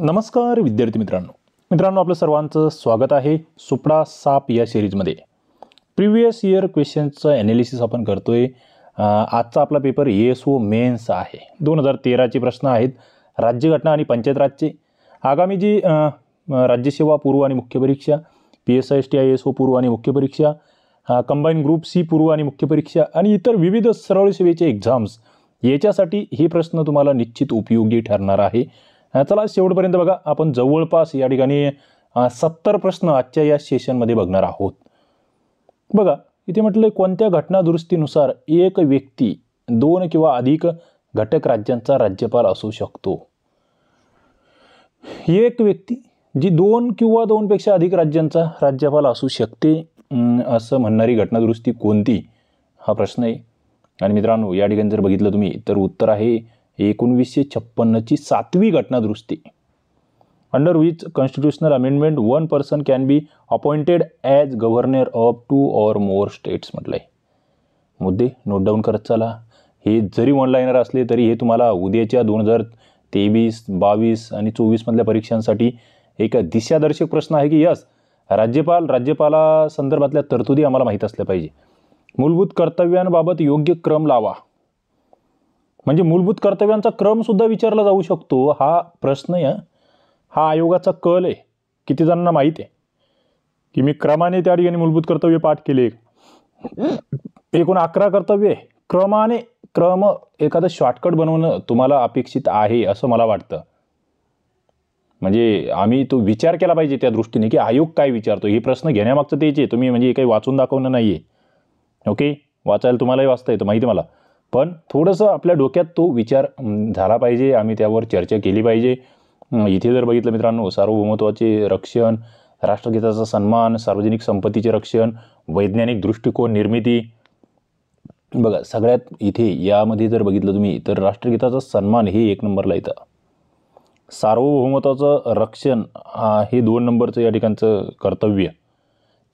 नमस्कार विद्यार्थी मित्रांनो मित्रांनो आपलं सर्वांचं स्वागत आहे सुपडा साप या सिरीजमध्ये प्रिव्हियस इयर क्वेश्चनचं ॲनालिसिस आपण करतो आहे आजचा आपला पेपर एस ओ मेन्स आहे दोन हजार तेराचे प्रश्न आहेत राज्यघटना आणि पंचायत राजचे आगामी जी राज्यसेवा पूर्व आणि मुख्य परीक्षा P S S T I S O पूर्व आणि मुख्य परीक्षा कंबाईन ग्रुप सी पूर्व आणि मुख्य परीक्षा आणि इतर विविध सरळ सेवेचे एक्झाम्स याच्यासाठी हे प्रश्न तुम्हाला निश्चित उपयोगी ठरणार आहे चला शेवटपर्यंत बघा आपण जवळपास या ठिकाणी सत्तर प्रश्न आजच्या या सेशनमध्ये बघणार आहोत बघा इथे म्हटलं कोणत्या घटनादुरुस्तीनुसार एक व्यक्ती दोन किंवा अधिक घटक राज्यांचा राज्यपाल असू शकतो एक व्यक्ती जी दोन किंवा दोनपेक्षा अधिक राज्यांचा राज्यपाल असू शकते असं म्हणणारी घटनादुरुस्ती कोणती हा प्रश्न आहे आणि मित्रांनो या ठिकाणी जर बघितलं तुम्ही तर उत्तर आहे एकोणवीसशे छप्पन्नची सातवी घटनादुरुस्ती under which constitutional amendment one person can be appointed as governor of two or more states म्हटलं आहे मुद्दे नोट डाऊन करत चला हे जरी ऑनलाईनर असले तरी हे तुम्हाला उद्याच्या दोन हजार तेवीस बावीस आणि चोवीसमधल्या परीक्षांसाठी एक दिशादर्शक प्रश्न आहे की यस राज्यपाल राज्यपाला संदर्भातल्या तरतुदी आम्हाला माहीत असल्या पाहिजे मूलभूत कर्तव्यांबाबत योग्य क्रम लावा म्हणजे मूलभूत कर्तव्यांचा क्रम सुद्धा विचारला जाऊ शकतो हा प्रश्न हा आयोगाचा कल आहे किती जणांना माहीत आहे की मी क्रमाने त्या ठिकाणी मूलभूत कर्तव्य पाठ केले एकूण अकरा कर्तव्य आहे क्रमाने क्रम एखादं शॉर्टकट बनवणं तुम्हाला अपेक्षित आहे असं मला वाटतं म्हणजे आम्ही तो विचार केला पाहिजे त्या दृष्टीने की आयोग काय विचारतो हे प्रश्न घेण्यामागचं तेच आहे तुम्ही म्हणजे काही वाचून दाखवणं नाहीये ओके वाचायला तुम्हालाही वाचता येतं माहिती मला पण थोडंसं आपल्या डोक्यात तो विचार झाला पाहिजे आम्ही त्यावर चर्चा केली पाहिजे इथे जर बघितलं मित्रांनो सार्वभौमत्वाचे रक्षण राष्ट्रगीताचा सन्मान सार्वजनिक संपत्तीचे रक्षण वैज्ञानिक दृष्टिकोन निर्मिती बघा सगळ्यात इथे यामध्ये जर बघितलं तुम्ही तर राष्ट्रगीताचा सन्मान हे एक नंबरला येतं सार्वभौमत्वाचं रक्षण हे दोन नंबरचं या ठिकाणचं कर्तव्य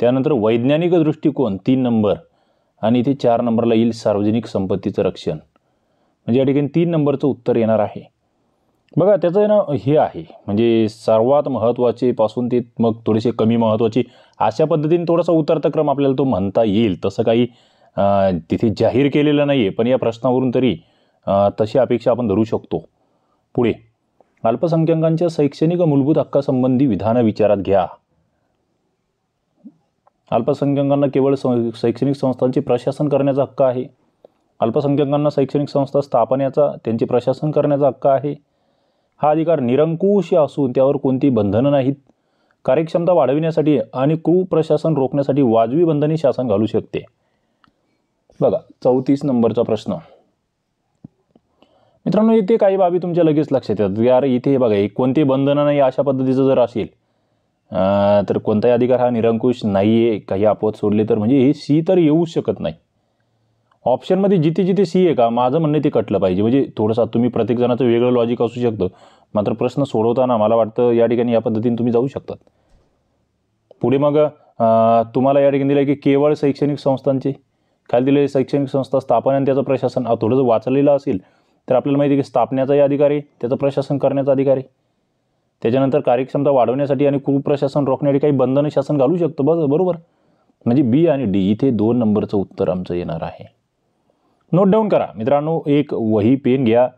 त्यानंतर वैज्ञानिक दृष्टिकोन तीन नंबर आणि इथे चार नंबरला येईल सार्वजनिक संपत्तीचं रक्षण म्हणजे या ठिकाणी तीन नंबरचं उत्तर येणार आहे बघा त्याचं ना हे आहे म्हणजे सर्वात महत्त्वाचे पासून ते मग थोडेसे कमी महत्त्वाचे अशा पद्धतीने थोडासा उतरता क्रम आपल्याला तो म्हणता येईल तसं काही तिथे जाहीर केलेलं नाही आहे पण या प्रश्नावरून तरी तशी अपेक्षा आपण धरू शकतो पुढे अल्पसंख्याकांच्या शैक्षणिक मूलभूत हक्कासंबंधी विधानं विचारात घ्या अल्पसंख्याकांना केवळ शैक्षणिक संस्थांचे प्रशासन करण्याचा हक्क आहे अल्पसंख्याकांना शैक्षणिक संस्था स्थापण्याचा त्यांचे प्रशासन करण्याचा हक्क आहे हा अधिकार निरंकुश असून त्यावर कोणती बंधनं नाहीत कार्यक्षमता वाढविण्यासाठी आणि कुप्रशासन रोखण्यासाठी वाजवी बंधने शासन घालू शकते बघा चौतीस नंबरचा प्रश्न मित्रांनो इथे काही बाबी तुमच्या लगेच लक्षात येतात यार इथे बघा कोणते बंधनं नाही अशा पद्धतीचं जर असेल तर कोणताही अधिकार हा निरंकुश नाही आहे काही अपवाद सोडले तर म्हणजे हे सी तर येऊच शकत नाही ऑप्शनमध्ये जिथे जिथे सी आहे का माझं म्हणणं ते कटलं पाहिजे म्हणजे थोडंसं तुम्ही प्रत्येकजणाचं वेगळं लॉजिक असू शकतं मात्र प्रश्न सोडवताना मला वाटतं या ठिकाणी या पद्धतीने तुम्ही जाऊ शकतात पुढे मग तुम्हाला या ठिकाणी दिलं आहे की केवळ शैक्षणिक संस्थांचे खाली दिले शैक्षणिक संस्था स्थापन आणि त्याचं प्रशासन थोडंसं वाचलेलं असेल तर आपल्याला माहिती आहे की स्थापण्याचाही अधिकार आहे त्याचं प्रशासन करण्याचा अधिकार आहे त्याच्यानंतर कार्यक्षमता वाढवण्यासाठी आणि कुप्रशासन रोखण्यासाठी काही बंधन शासन घालू शकतो बस बरोबर म्हणजे बी आणि डी इथे दोन नंबरचं उत्तर आमचं येणार आहे नोट डाऊन करा मित्रांनो एक वही पेन घ्या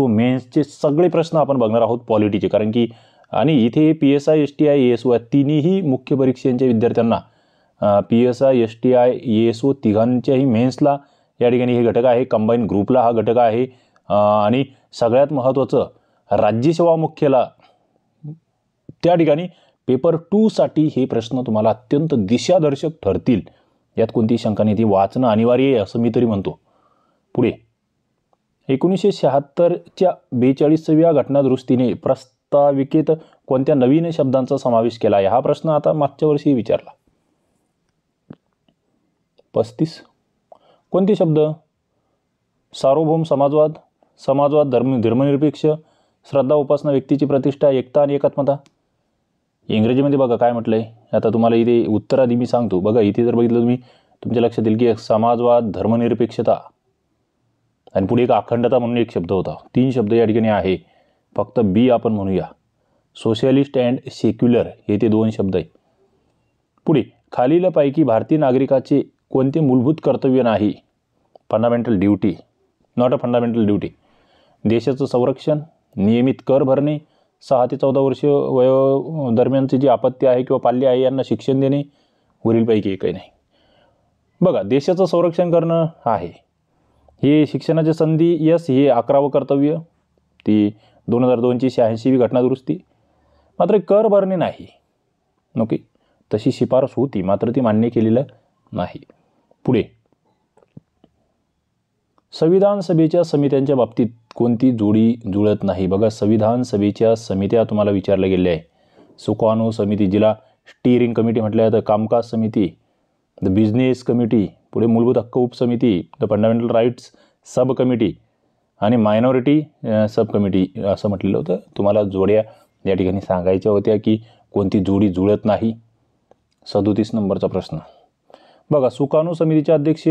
ओ मेन्सचे सगळे प्रश्न आपण बघणार आहोत पॉलिटीचे कारण की आणि इथे P S I S T I S O या तिन्ही मुख्य परीक्षांच्या विद्यार्थ्यांना P S I S T I S O तिघांच्याही मेन्सला या ठिकाणी हे घटक आहे कंबाईन ग्रुपला हा घटक आहे आणि सगळ्यात महत्त्वाचं राज्यसेवा मुख्यला त्या ठिकाणी पेपर टूसाठी हे प्रश्न तुम्हाला अत्यंत दिशादर्शक ठरतील यात कोणती शंका नाही ती वाचणं अनिवार्य आहे असं मी तरी म्हणतो पुढे एकोणीसशे शहात्तरच्या बेचाळीसव्या घटनादृष्टीने प्रस्ताविकेत कोणत्या नवीन शब्दांचा समावेश केला आहे हा प्रश्न आता मागच्या वर्षी विचारला पस्तीस कोणते शब्द सार्वभौम समाजवाद समाजवाद धर्म धर्मनिरपेक्ष श्रद्धा उपासना व्यक्तीची प्रतिष्ठा एकता आणि एकात्मता इंग्रजीमध्ये बघा काय म्हटलं आहे आता तुम्हाला इथे उत्तराधी मी सांगतो बघा इथे जर बघितलं तुम्ही तुमच्या लक्षात येईल की एक समाजवाद धर्मनिरपेक्षता आणि पुढे एक अखंडता म्हणून एक शब्द होता तीन शब्द या ठिकाणी आहे फक्त बी आपण म्हणूया सोशलिस्ट अँड सेक्युलर हे ते दोन शब्द आहे पुढे खालीलपैकी भारतीय नागरिकाचे कोणते मूलभूत कर्तव्य नाही fundamental duty not a fundamental duty देशाचं संरक्षण नियमित कर भरणे सहा ते चौदा वर्ष वयो दरम्यानची जी आपत्ती आहे किंवा पाल्य आहे यांना शिक्षण देणे वरीलपैकी एकही नाही बघा देशाचं संरक्षण करणं आहे हे शिक्षणाची संधी यस हे अकरावं कर्तव्य ती दोन हजार दोनची शहाऐंशीवी दुरुस्ती मात्र कर भरणे नाही ओके तशी शिफारस होती मात्र ती मान्य केलेलं नाही पुढे संविधान सभेच्या समित्यांच्या बाबतीत कोणती जोडी जुळत नाही बघा संविधान सभेच्या समित्या तुम्हाला विचारल्या गेल्या आहे सुकाणू समिती जिला स्टिअरिंग कमिटी म्हटल्या तर कामकाज समिती द बिझनेस कमिटी पुढे मूलभूत हक्क उपसमिती the fundamental rights sub committee and minority sub committee असं म्हटलेलं होतं तुम्हाला जोड्या या ठिकाणी सांगायच्या होत्या की कोणती जोडी जुळत नाही सदोतीस नंबरचा प्रश्न बघा सुकाणू समितीचे अध्यक्ष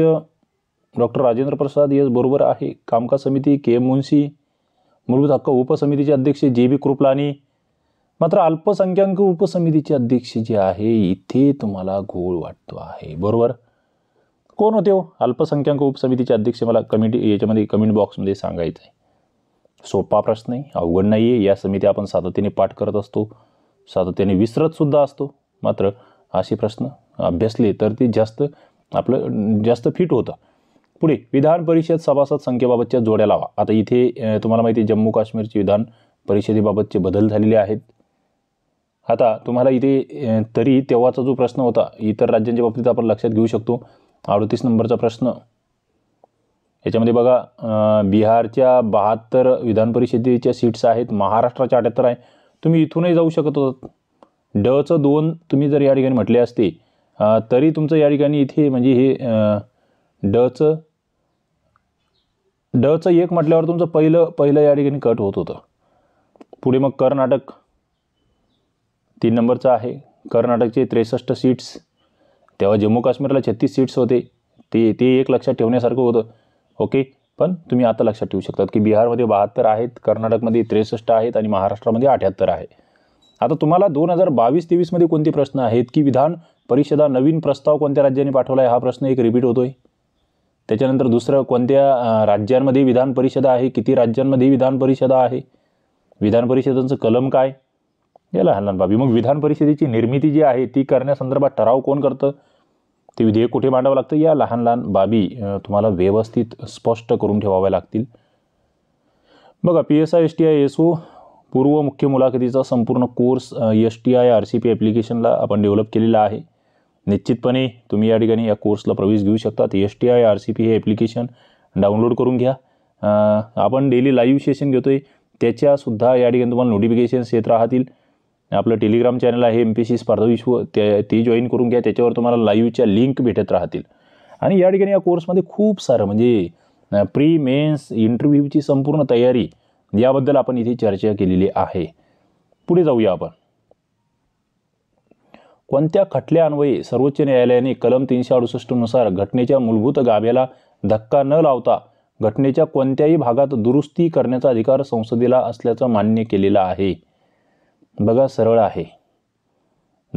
डॉक्टर राजेंद्र प्रसाद यस बरोबर आहे कामकाज समिती के एम मुन्शी मूलभूत हक्क उपसमितीचे अध्यक्ष जे बी कृपलानी मात्र अल्पसंख्याक उपसमितीचे अध्यक्ष जे आहे इथे तुम्हाला घोळ वाटतो आहे बरोबर कोण होते हो अल्पसंख्याक उपसमितीचे अध्यक्ष मला कमेंट याच्यामध्ये कमेंट बॉक्समध्ये सांगायचं आहे सोपा प्रश्न आहे अवघड नाही आहे या समिती आपण सातत्याने पाठ करत असतो सातत्याने विसरतसुद्धा असतो मात्र असे प्रश्न अभ्यासले तर ते जास्त आपलं जास्त फिट होतं पुढे विधान परिषद सभासद संख्येबाबतच्या जोड्या लावा आता इथे तुम्हाला माहिती आहे जम्मू काश्मीरची विधान परिषदेबाबतचे बदल झालेले आहेत आता तुम्हाला इथे तरी तेव्हाचा जो प्रश्न होता इतर राज्यांच्या बाबतीत आपण लक्षात घेऊ शकतो अडतीस नंबरचा प्रश्न याच्यामध्ये बघा बिहारच्या बहात्तर विधान परिषदेच्या सीट्स आहेत महाराष्ट्राच्या अठ्याहत्तर आहे तुम्ही इथूनही जाऊ शकत होतात डचं दोन तुम्ही जर या ठिकाणी म्हटले असते तरी तुमचं या ठिकाणी इथे म्हणजे हे डचं डचं एक म्हटल्यावर तुमचं पहिलं पहिलं या ठिकाणी कट होत होतं पुढे मग कर्नाटक तीन नंबरचं आहे कर्नाटकचे त्रेसष्ट सीट्स तेव्हा जम्मू काश्मीरला छत्तीस सीट्स होते ते ते एक लक्षात ठेवण्यासारखं होतं ओके पण तुम्ही आता लक्षात ठेवू शकतात की बिहारमध्ये बहात्तर आहेत कर्नाटकमध्ये त्रेसष्ट आहेत आणि महाराष्ट्रामध्ये अठ्याहत्तर आहे आता तुम्हाला दोन हजार बावीस तेवीसमध्ये कोणते प्रश्न आहेत की विधान परिषदा नवीन प्रस्ताव कोणत्या राज्याने पाठवला आहे हा प्रश्न एक रिपीट होतोय त्याच्यानंतर दुसरं कोणत्या राज्यांमध्ये विधान परिषदा आहे किती राज्यांमध्ये विधान परिषदा आहे विधान परिषदांचं कलम काय या लहान बाबी मग विधान परिषदेची निर्मिती जी आहे ती करण्यासंदर्भात ठराव कोण करतं ते विधेयक कुठे मांडावं लागतं या लहान लहान बाबी तुम्हाला व्यवस्थित स्पष्ट करून ठेवाव्या लागतील बघा P S I S T I S O पूर्व मुख्य मुलाखतीचा संपूर्ण course S T I R C P ॲप्लिकेशनला आपण डेव्हलप केलेला आहे निश्चितपणे तुम्ही या ठिकाणी या कोर्सला प्रवेश घेऊ शकता S T I R C P हे ॲप्लिकेशन डाउनलोड करून घ्या आपण डेली लाईव्ह सेशन घेतो आहे त्याच्यासुद्धा या ठिकाणी तुम्हाला नोटिफिकेशन्स येत राहतील आपलं टेलिग्राम चॅनल आहे एम पी सी स्पर्धा विश्व ते ते जॉईन करून घ्या त्याच्यावर तुम्हाला लाईव्हच्या लिंक भेटत राहतील आणि या ठिकाणी या कोर्समध्ये खूप सारं म्हणजे प्री मेन्स इंटरव्ह्यूची संपूर्ण तयारी याबद्दल आपण इथे चर्चा केलेली आहे पुढे जाऊया आपण कोणत्या खटल्यान्वये सर्वोच्च न्यायालयाने कलम तीनशे नुसार घटनेच्या मूलभूत गाभ्याला धक्का न लावता घटनेच्या कोणत्याही भागात दुरुस्ती करण्याचा अधिकार संसदेला असल्याचं मान्य केलेला आहे बघा सरळ आहे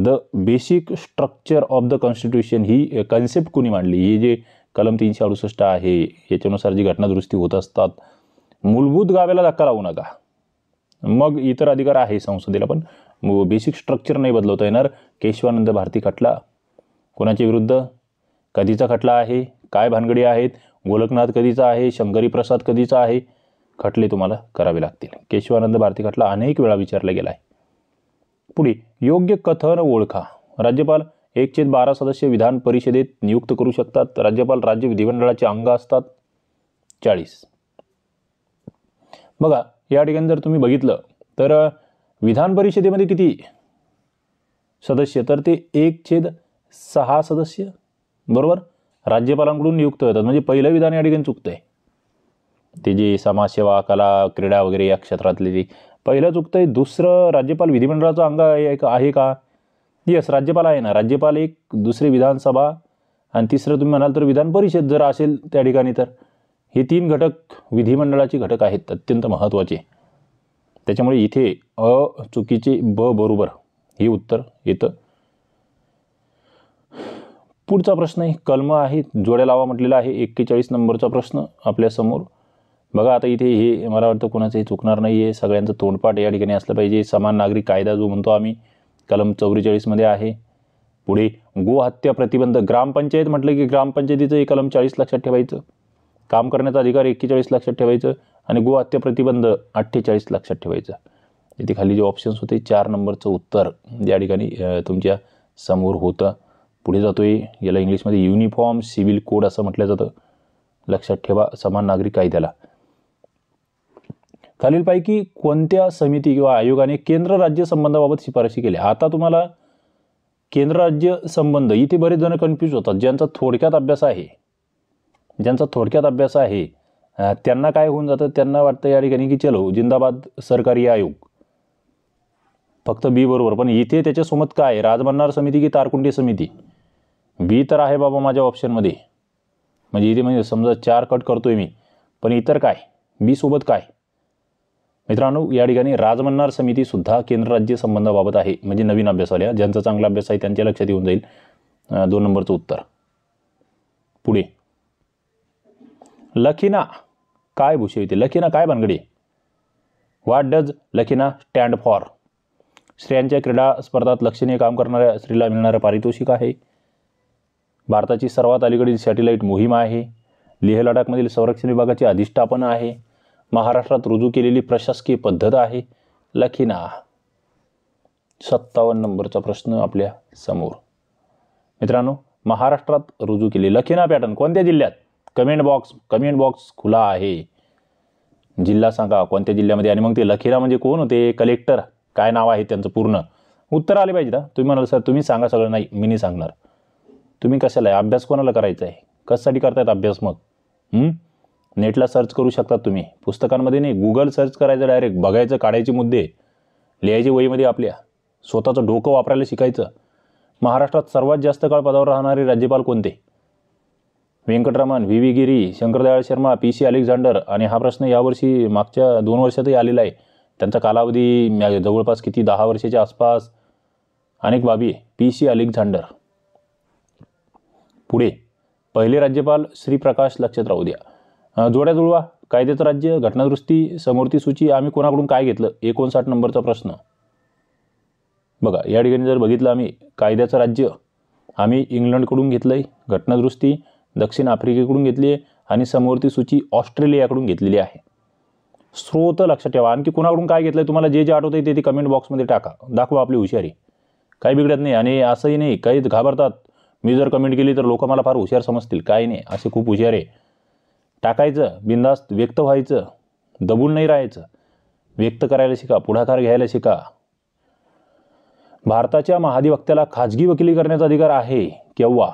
the basic structure of the constitution ही कन्सेप्ट कोणी मांडली हे जे कलम तीनशे अडुसष्ट आहे याच्यानुसार जी घटना दुरुस्ती होत असतात मूलभूत गाव्याला धक्का लावू नका मग इतर अधिकार आहे संसदेला पण बेसिक स्ट्रक्चर नाही बदलवता येणार केशवानंद भारती खटला कोणाच्या विरुद्ध कधीचा खटला आहे काय भानगडी आहेत गोलकनाथ कधीचा आहे शंकरी प्रसाद कधीचा आहे खटले तुम्हाला करावे लागतील केशवानंद भारती खटला अनेक वेळा विचारला गेला आहे पुढे योग्य कथन ओळखा राज्यपाल एकशे बारा सदस्य विधान परिषदेत नियुक्त करू शकतात राज्यपाल राज्य विधिमंडळाचे अंग असतात चाळीस बघा या ठिकाणी जर तुम्ही बघितलं तर विधान परिषदेमध्ये किती सदस्य तर ते एक छेद सहा सदस्य बरोबर राज्यपालांकडून नियुक्त होतात म्हणजे पहिलं विधान या ठिकाणी चुकतं आहे ते जे समाजसेवा कला क्रीडा वगैरे या क्षेत्रातले जे पहिलं चुकतं आहे दुसरं राज्यपाल विधिमंडळाचा अंग आहे का यस राज्यपाल आहे ना राज्यपाल एक दुसरी विधानसभा आणि तिसरं तुम्ही म्हणाल तर विधान परिषद जर असेल त्या ठिकाणी तर हे तीन घटक विधिमंडळाचे घटक आहेत अत्यंत महत्त्वाचे त्याच्यामुळे इथे अ चुकीचे ब बरोबर हे उत्तर येतं पुढचा प्रश्न आहे कलम आहे जोड्या लावा म्हटलेला आहे एक्केचाळीस नंबरचा प्रश्न आपल्यासमोर बघा आता इथे हे मला वाटतं हे चुकणार नाही आहे सगळ्यांचं तोंडपाठ या ठिकाणी असलं पाहिजे समान नागरिक कायदा जो म्हणतो आम्ही कलम चौवेचाळीसमध्ये आहे पुढे गोहत्या प्रतिबंध ग्रामपंचायत म्हटलं की ग्रामपंचायतीचं हे कलम चाळीस लक्षात ठेवायचं काम करण्याचा अधिकार एक्केचाळीस लक्षात ठेवायचं आणि गोहत्या प्रतिबंध अठ्ठेचाळीस लक्षात ठेवायचा इथे खाली जे ऑप्शन्स होते चार नंबरचं उत्तर या ठिकाणी तुमच्या समोर होतं पुढे जातोय याला इंग्लिशमध्ये युनिफॉर्म सिव्हिल कोड असं म्हटलं जातं लक्षात ठेवा समान नागरिक कायद्याला खालीलपैकी कोणत्या समिती किंवा आयोगाने केंद्र राज्य संबंधाबाबत शिफारशी केल्या आता तुम्हाला केंद्र राज्य संबंध इथे बरेच जण कन्फ्यूज होतात ज्यांचा थोडक्यात अभ्यास आहे ज्यांचा थोडक्यात अभ्यास आहे त्यांना काय होऊन जातं त्यांना वाटतं या ठिकाणी की चलो जिंदाबाद सरकारी आयोग फक्त बी बरोबर पण इथे त्याच्यासोबत काय राजमन्नार समिती की तारकुंडी समिती बी तर आहे बाबा माझ्या ऑप्शनमध्ये म्हणजे इथे म्हणजे समजा चार कट करतोय मी पण इतर काय बी सोबत काय मित्रांनो या ठिकाणी राजमन्नार समितीसुद्धा केंद्र राज्य संबंधाबाबत आहे म्हणजे नवीन आल्या ज्यांचा चांगला अभ्यास आहे त्यांच्या लक्षात येऊन जाईल दोन नंबरचं उत्तर पुढे लखीना काय भूषविते लखीना काय भानगडी what does Lakhina stand for स्त्रियांच्या क्रीडा स्पर्धात लक्षणीय काम करणाऱ्या स्त्रीला मिळणारं पारितोषिक आहे भारताची सर्वात अलीकडील सॅटेलाईट मोहीम आहे लेह लडाखमधील संरक्षण विभागाची अधिष्ठापन आहे महाराष्ट्रात रुजू केलेली प्रशासकीय पद्धत आहे लखीना सत्तावन्न नंबरचा प्रश्न आपल्या समोर मित्रांनो महाराष्ट्रात रुजू केली लखीना पॅटर्न कोणत्या जिल्ह्यात कमेंट बॉक्स कमेंट बॉक्स खुला आहे जिल्हा सांगा कोणत्या जिल्ह्यामध्ये आणि मग ते लखीरा म्हणजे कोण होते कलेक्टर काय नाव आहे त्यांचं पूर्ण उत्तर आले पाहिजे ना तुम्ही म्हणाल सर तुम्ही सांगा सगळं नाही मी नाही सांगणार तुम्ही कशाला आहे अभ्यास कोणाला करायचा आहे कशासाठी करतायत अभ्यास मग नेटला सर्च करू शकता तुम्ही पुस्तकांमध्ये नाही गुगल सर्च करायचं डायरेक्ट बघायचं काढायचे मुद्दे लिहायचे वहीमध्ये आपल्या स्वतःचं डोकं वापरायला शिकायचं महाराष्ट्रात सर्वात जास्त काळ पदावर राहणारे राज्यपाल कोणते Venkataraman V V Giri Shankar Dayal Sharma P C Alexander आणि हा प्रश्न यावर्षी मागच्या दोन वर्षातही आलेला आहे त्यांचा कालावधी जवळपास किती दहा वर्षाच्या आसपास अनेक बाबी पी सी अलेक्झांडर पुढे पहिले राज्यपाल श्रीप्रकाश लक्षात राहू द्या जोड्या जुळवा कायद्याचं राज्य घटनादृष्टी समोरती सूची आम्ही कोणाकडून काय घेतलं एकोणसाठ नंबरचा प्रश्न बघा या ठिकाणी जर बघितलं आम्ही कायद्याचं राज्य आम्ही इंग्लंडकडून घेतलं आहे घटनादृष्टी दक्षिण आफ्रिकेकडून घेतली आहे आणि समोरती सूची ऑस्ट्रेलियाकडून घेतलेली आहे स्रोत लक्षात ठेवा आणखी कुणाकडून काय घेतलं आहे तुम्हाला जे जे आठवतं आहे ते ते कमेंट बॉक्समध्ये टाका दाखवा आपली हुशारी काही बिघडत नाही आणि असंही नाही काही घाबरतात मी जर कमेंट केली तर लोक मला फार हुशार समजतील काही नाही असे खूप हुशार आहे टाकायचं बिंदास्त व्यक्त व्हायचं दबून नाही राहायचं व्यक्त करायला शिका पुढाकार घ्यायला शिका भारताच्या महाधिवक्त्याला खाजगी वकिली करण्याचा अधिकार आहे केव्हा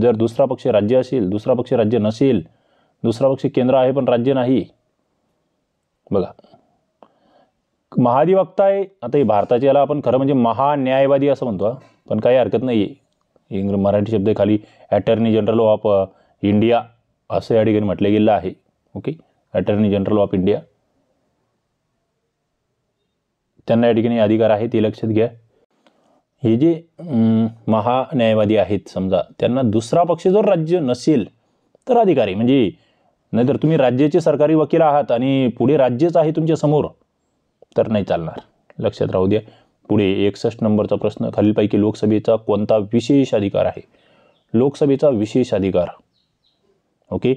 जर दुसरा पक्ष राज्य असेल दुसरा पक्ष राज्य नसेल दुसरा पक्ष केंद्र आहे पण राज्य नाही बघा महाधिवक्ता आहे आता हे भारताचे याला आपण खरं म्हणजे महान्यायवादी असं म्हणतो पण काही हरकत नाही आहे इंग्र मराठी शब्द खाली अटर्नी जनरल ऑफ इंडिया असं या ठिकाणी म्हटलं गेलं आहे okay attorney general of India त्यांना या ठिकाणी अधिकार आहे ते लक्षात घ्या हे जे महान्यायवादी आहेत समजा त्यांना दुसरा पक्ष जर राज्य नसेल तर अधिकारी म्हणजे नाहीतर तुम्ही राज्याचे सरकारी वकील आहात आणि पुढे राज्यच आहे तुमच्या समोर तर नाही चालणार लक्षात राहू द्या पुढे एकसष्ट नंबरचा प्रश्न खालीलपैकी लोकसभेचा कोणता विशेष अधिकार आहे लोकसभेचा विशेष अधिकार okay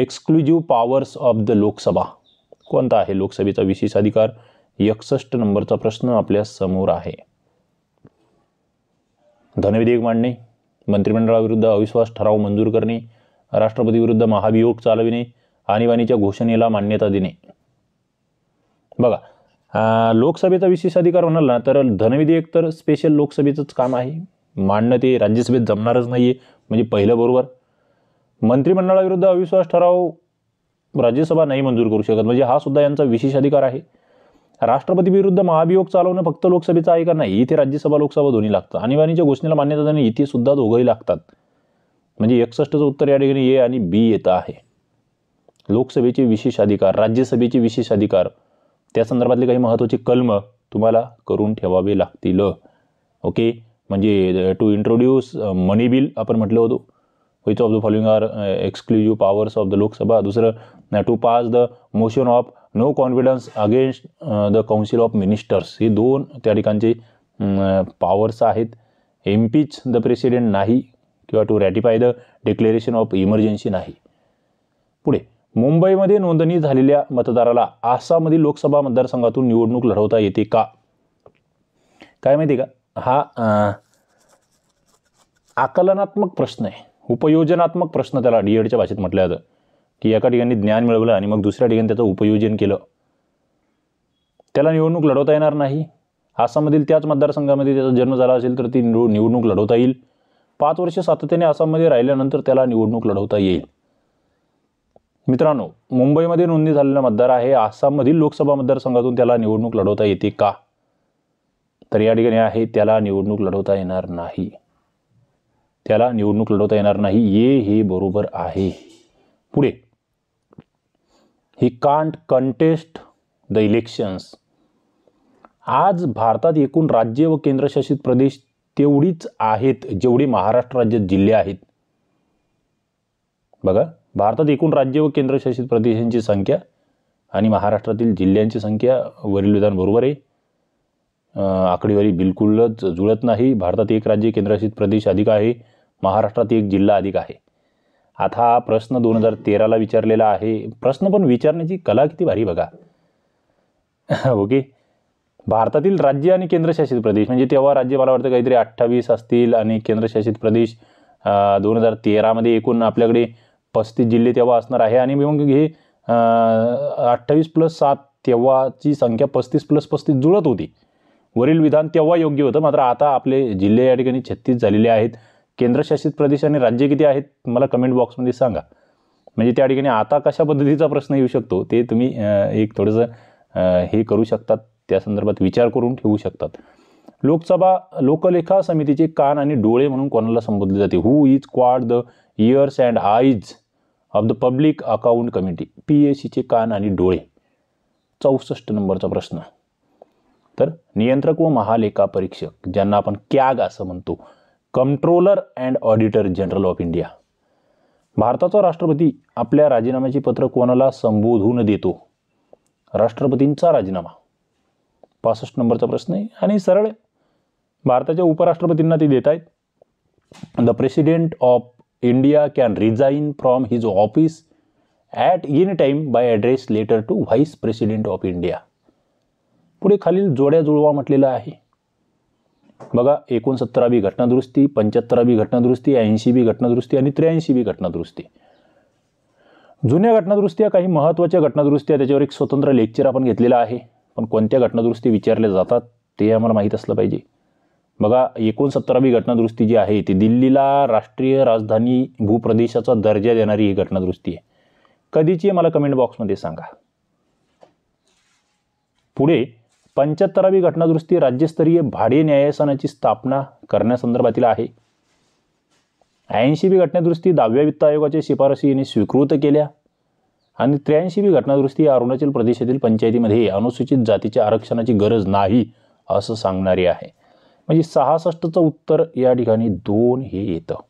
exclusive powers of the Lok Sabha कोणता आहे लोकसभेचा विशेष अधिकार एकसष्ट नंबरचा प्रश्न आपल्या समोर आहे धनविधेयक मांडणे मंत्रिमंडळाविरुद्ध अविश्वास ठराव मंजूर करणे राष्ट्रपतीविरुद्ध महाभियोग चालविणे आणीबाणीच्या घोषणेला मान्यता देणे बघा लोकसभेचा विशेष अधिकार म्हणाल ना तर धनविधेयक तर स्पेशल लोकसभेचंच काम आहे मांडणं ते राज्यसभेत जमणारच नाही आहे म्हणजे पहिलं बरोबर मंत्रिमंडळाविरुद्ध अविश्वास ठराव राज्यसभा नाही मंजूर करू शकत म्हणजे हा सुद्धा यांचा विशेष अधिकार आहे राष्ट्रपती विरुद्ध महाभियोग चालवणं फक्त लोकसभेचा आहे का नाही इथे राज्यसभा लोकसभा दोन्ही लागतात आणीबाणीच्या घोषणेला मान्यता देणे इथे सुद्धा दोघंही लागतात म्हणजे एकसष्टचं उत्तर या ठिकाणी ए आणि बी येतं आहे लोकसभेचे विशेष अधिकार राज्यसभेचे विशेष अधिकार त्या संदर्भातले काही महत्त्वाचे कलम तुम्हाला करून ठेवावे लागतील ओके म्हणजे टू इंट्रोड्यूस मनी बिल आपण म्हटलं होतो which of the following are exclusive powers of the Lok Sabha दुसरं to pass the motion of no confidence against the council of ministers हे दोन त्या ठिकाणचे पॉवर्स आहेत पीच द प्रेसिडेंट नाही किंवा to ratify the declaration of emergency नाही पुढे मुंबईमध्ये नोंदणी झालेल्या मतदाराला आसाममधील लोकसभा मतदारसंघातून निवडणूक लढवता येते का काय माहिती का हा आकलनात्मक प्रश्न आहे उपयोजनात्मक प्रश्न त्याला डी एडच्या e भाषेत म्हटलं जातं की एका ठिकाणी ज्ञान मिळवलं आणि मग दुसऱ्या ठिकाणी त्याचं उपयोजन केलं त्याला निवडणूक लढवता येणार नाही आसाममधील त्याच मतदारसंघामध्ये त्याचा जन्म झाला असेल तर ती निवडणूक लढवता येईल पाच वर्ष सातत्याने आसाममध्ये राहिल्यानंतर त्याला निवडणूक लढवता येईल मित्रांनो मुंबईमध्ये नोंदणी झालेला मतदार आहे आसाममधील लोकसभा मतदारसंघातून त्याला निवडणूक लढवता येते का तर या ठिकाणी आहे त्याला निवडणूक लढवता येणार नाही त्याला निवडणूक लढवता येणार नाही ये हे बरोबर आहे पुढे he can't contest the elections आज भारतात एकूण राज्य व केंद्रशासित प्रदेश तेवढीच आहेत जेवढी महाराष्ट्र राज्यात जिल्हे आहेत बघा भारतात एकूण राज्य व केंद्रशासित प्रदेशांची संख्या आणि महाराष्ट्रातील जिल्ह्यांची संख्या वरील विधान बरोबर आहे आकडेवारी बिलकुलच जुळत नाही भारतात एक राज्य केंद्रशासित प्रदेश अधिक आहे महाराष्ट्रात एक जिल्हा अधिक आहे आता हा प्रश्न दोन हजार तेराला विचारलेला आहे प्रश्न पण विचारण्याची कला किती भारी बघा ओके हो भारतातील राज्य आणि केंद्रशासित प्रदेश म्हणजे तेव्हा राज्य मला वाटतं काहीतरी अठ्ठावीस असतील आणि केंद्रशासित प्रदेश दोन हजार तेरामध्ये एकूण आपल्याकडे पस्तीस जिल्हे तेव्हा असणार आहे आणि मग हे अठ्ठावीस प्लस सात तेव्हाची संख्या पस्तीस प्लस पस्तीस जुळत होती वरील विधान तेव्हा योग्य होतं मात्र आता आपले जिल्हे या ठिकाणी छत्तीस झालेले आहेत केंद्रशासित प्रदेश आणि राज्य किती आहेत मला कमेंट बॉक्समध्ये सांगा म्हणजे त्या ठिकाणी आता कशा पद्धतीचा प्रश्न येऊ शकतो ते तुम्ही एक थोडंसं हे करू शकतात त्या संदर्भात विचार करून ठेवू शकतात लोकसभा लोकलेखा समितीचे कान आणि डोळे म्हणून कोणाला संबोधले जाते who is called the ears and eyes of the public account committee P S सीचे कान आणि डोळे चौसष्ट नंबरचा प्रश्न तर नियंत्रक व महालेखा परीक्षक ज्यांना आपण कॅग असं म्हणतो controller and auditor general of India भारताचा राष्ट्रपती आपल्या राजीनाम्याची पत्र कोणाला संबोधून देतो राष्ट्रपतींचा राजीनामा पासष्ट नंबरचा प्रश्न आहे आणि सरळ भारताच्या उपराष्ट्रपतींना ते देत आहेत the president of India can resign from his office at in time by address letter to vice president of India पुढे खालील जोड्या जुळवा म्हटलेला आहे बघा एकोणसत्तरावी घटनादुरुस्ती पंच्याहत्तरावी घटनादुरुस्ती ऐंशी बी घटनादुरुस्ती आणि त्र्याऐंशी बी घटनादुरुस्ती जुन्या घटनादुरुस्त्या काही महत्त्वाच्या घटनादुरुस्त्या त्याच्यावर एक स्वतंत्र लेक्चर आपण घेतलेला आहे पण कोणत्या घटनादुरुस्ती विचारल्या जातात ते आम्हाला माहीत असलं पाहिजे बघा एकोणसत्तरावी घटनादुरुस्ती जी आहे ती दिल्लीला राष्ट्रीय राजधानी भूप्रदेशाचा दर्जा देणारी ही घटनादुरुस्ती आहे कधीची मला कमेंट बॉक्समध्ये सांगा पुढे पंच्याहत्तरावी घटनादुरुस्ती राज्यस्तरीय भाडे न्यायासनाची स्थापना करण्यासंदर्भातील आहे ऐंशीवी घटनादुरुस्ती दहाव्या वित्त आयोगाच्या शिफारसीने यांनी स्वीकृत केल्या आणि त्र्याऐंशीवी घटनादुरुस्ती अरुणाचल प्रदेशातील पंचायतीमध्ये अनुसूचित जातीच्या आरक्षणाची गरज नाही असं सांगणारी आहे म्हणजे सहासष्टचं उत्तर या ठिकाणी दोन हे येतं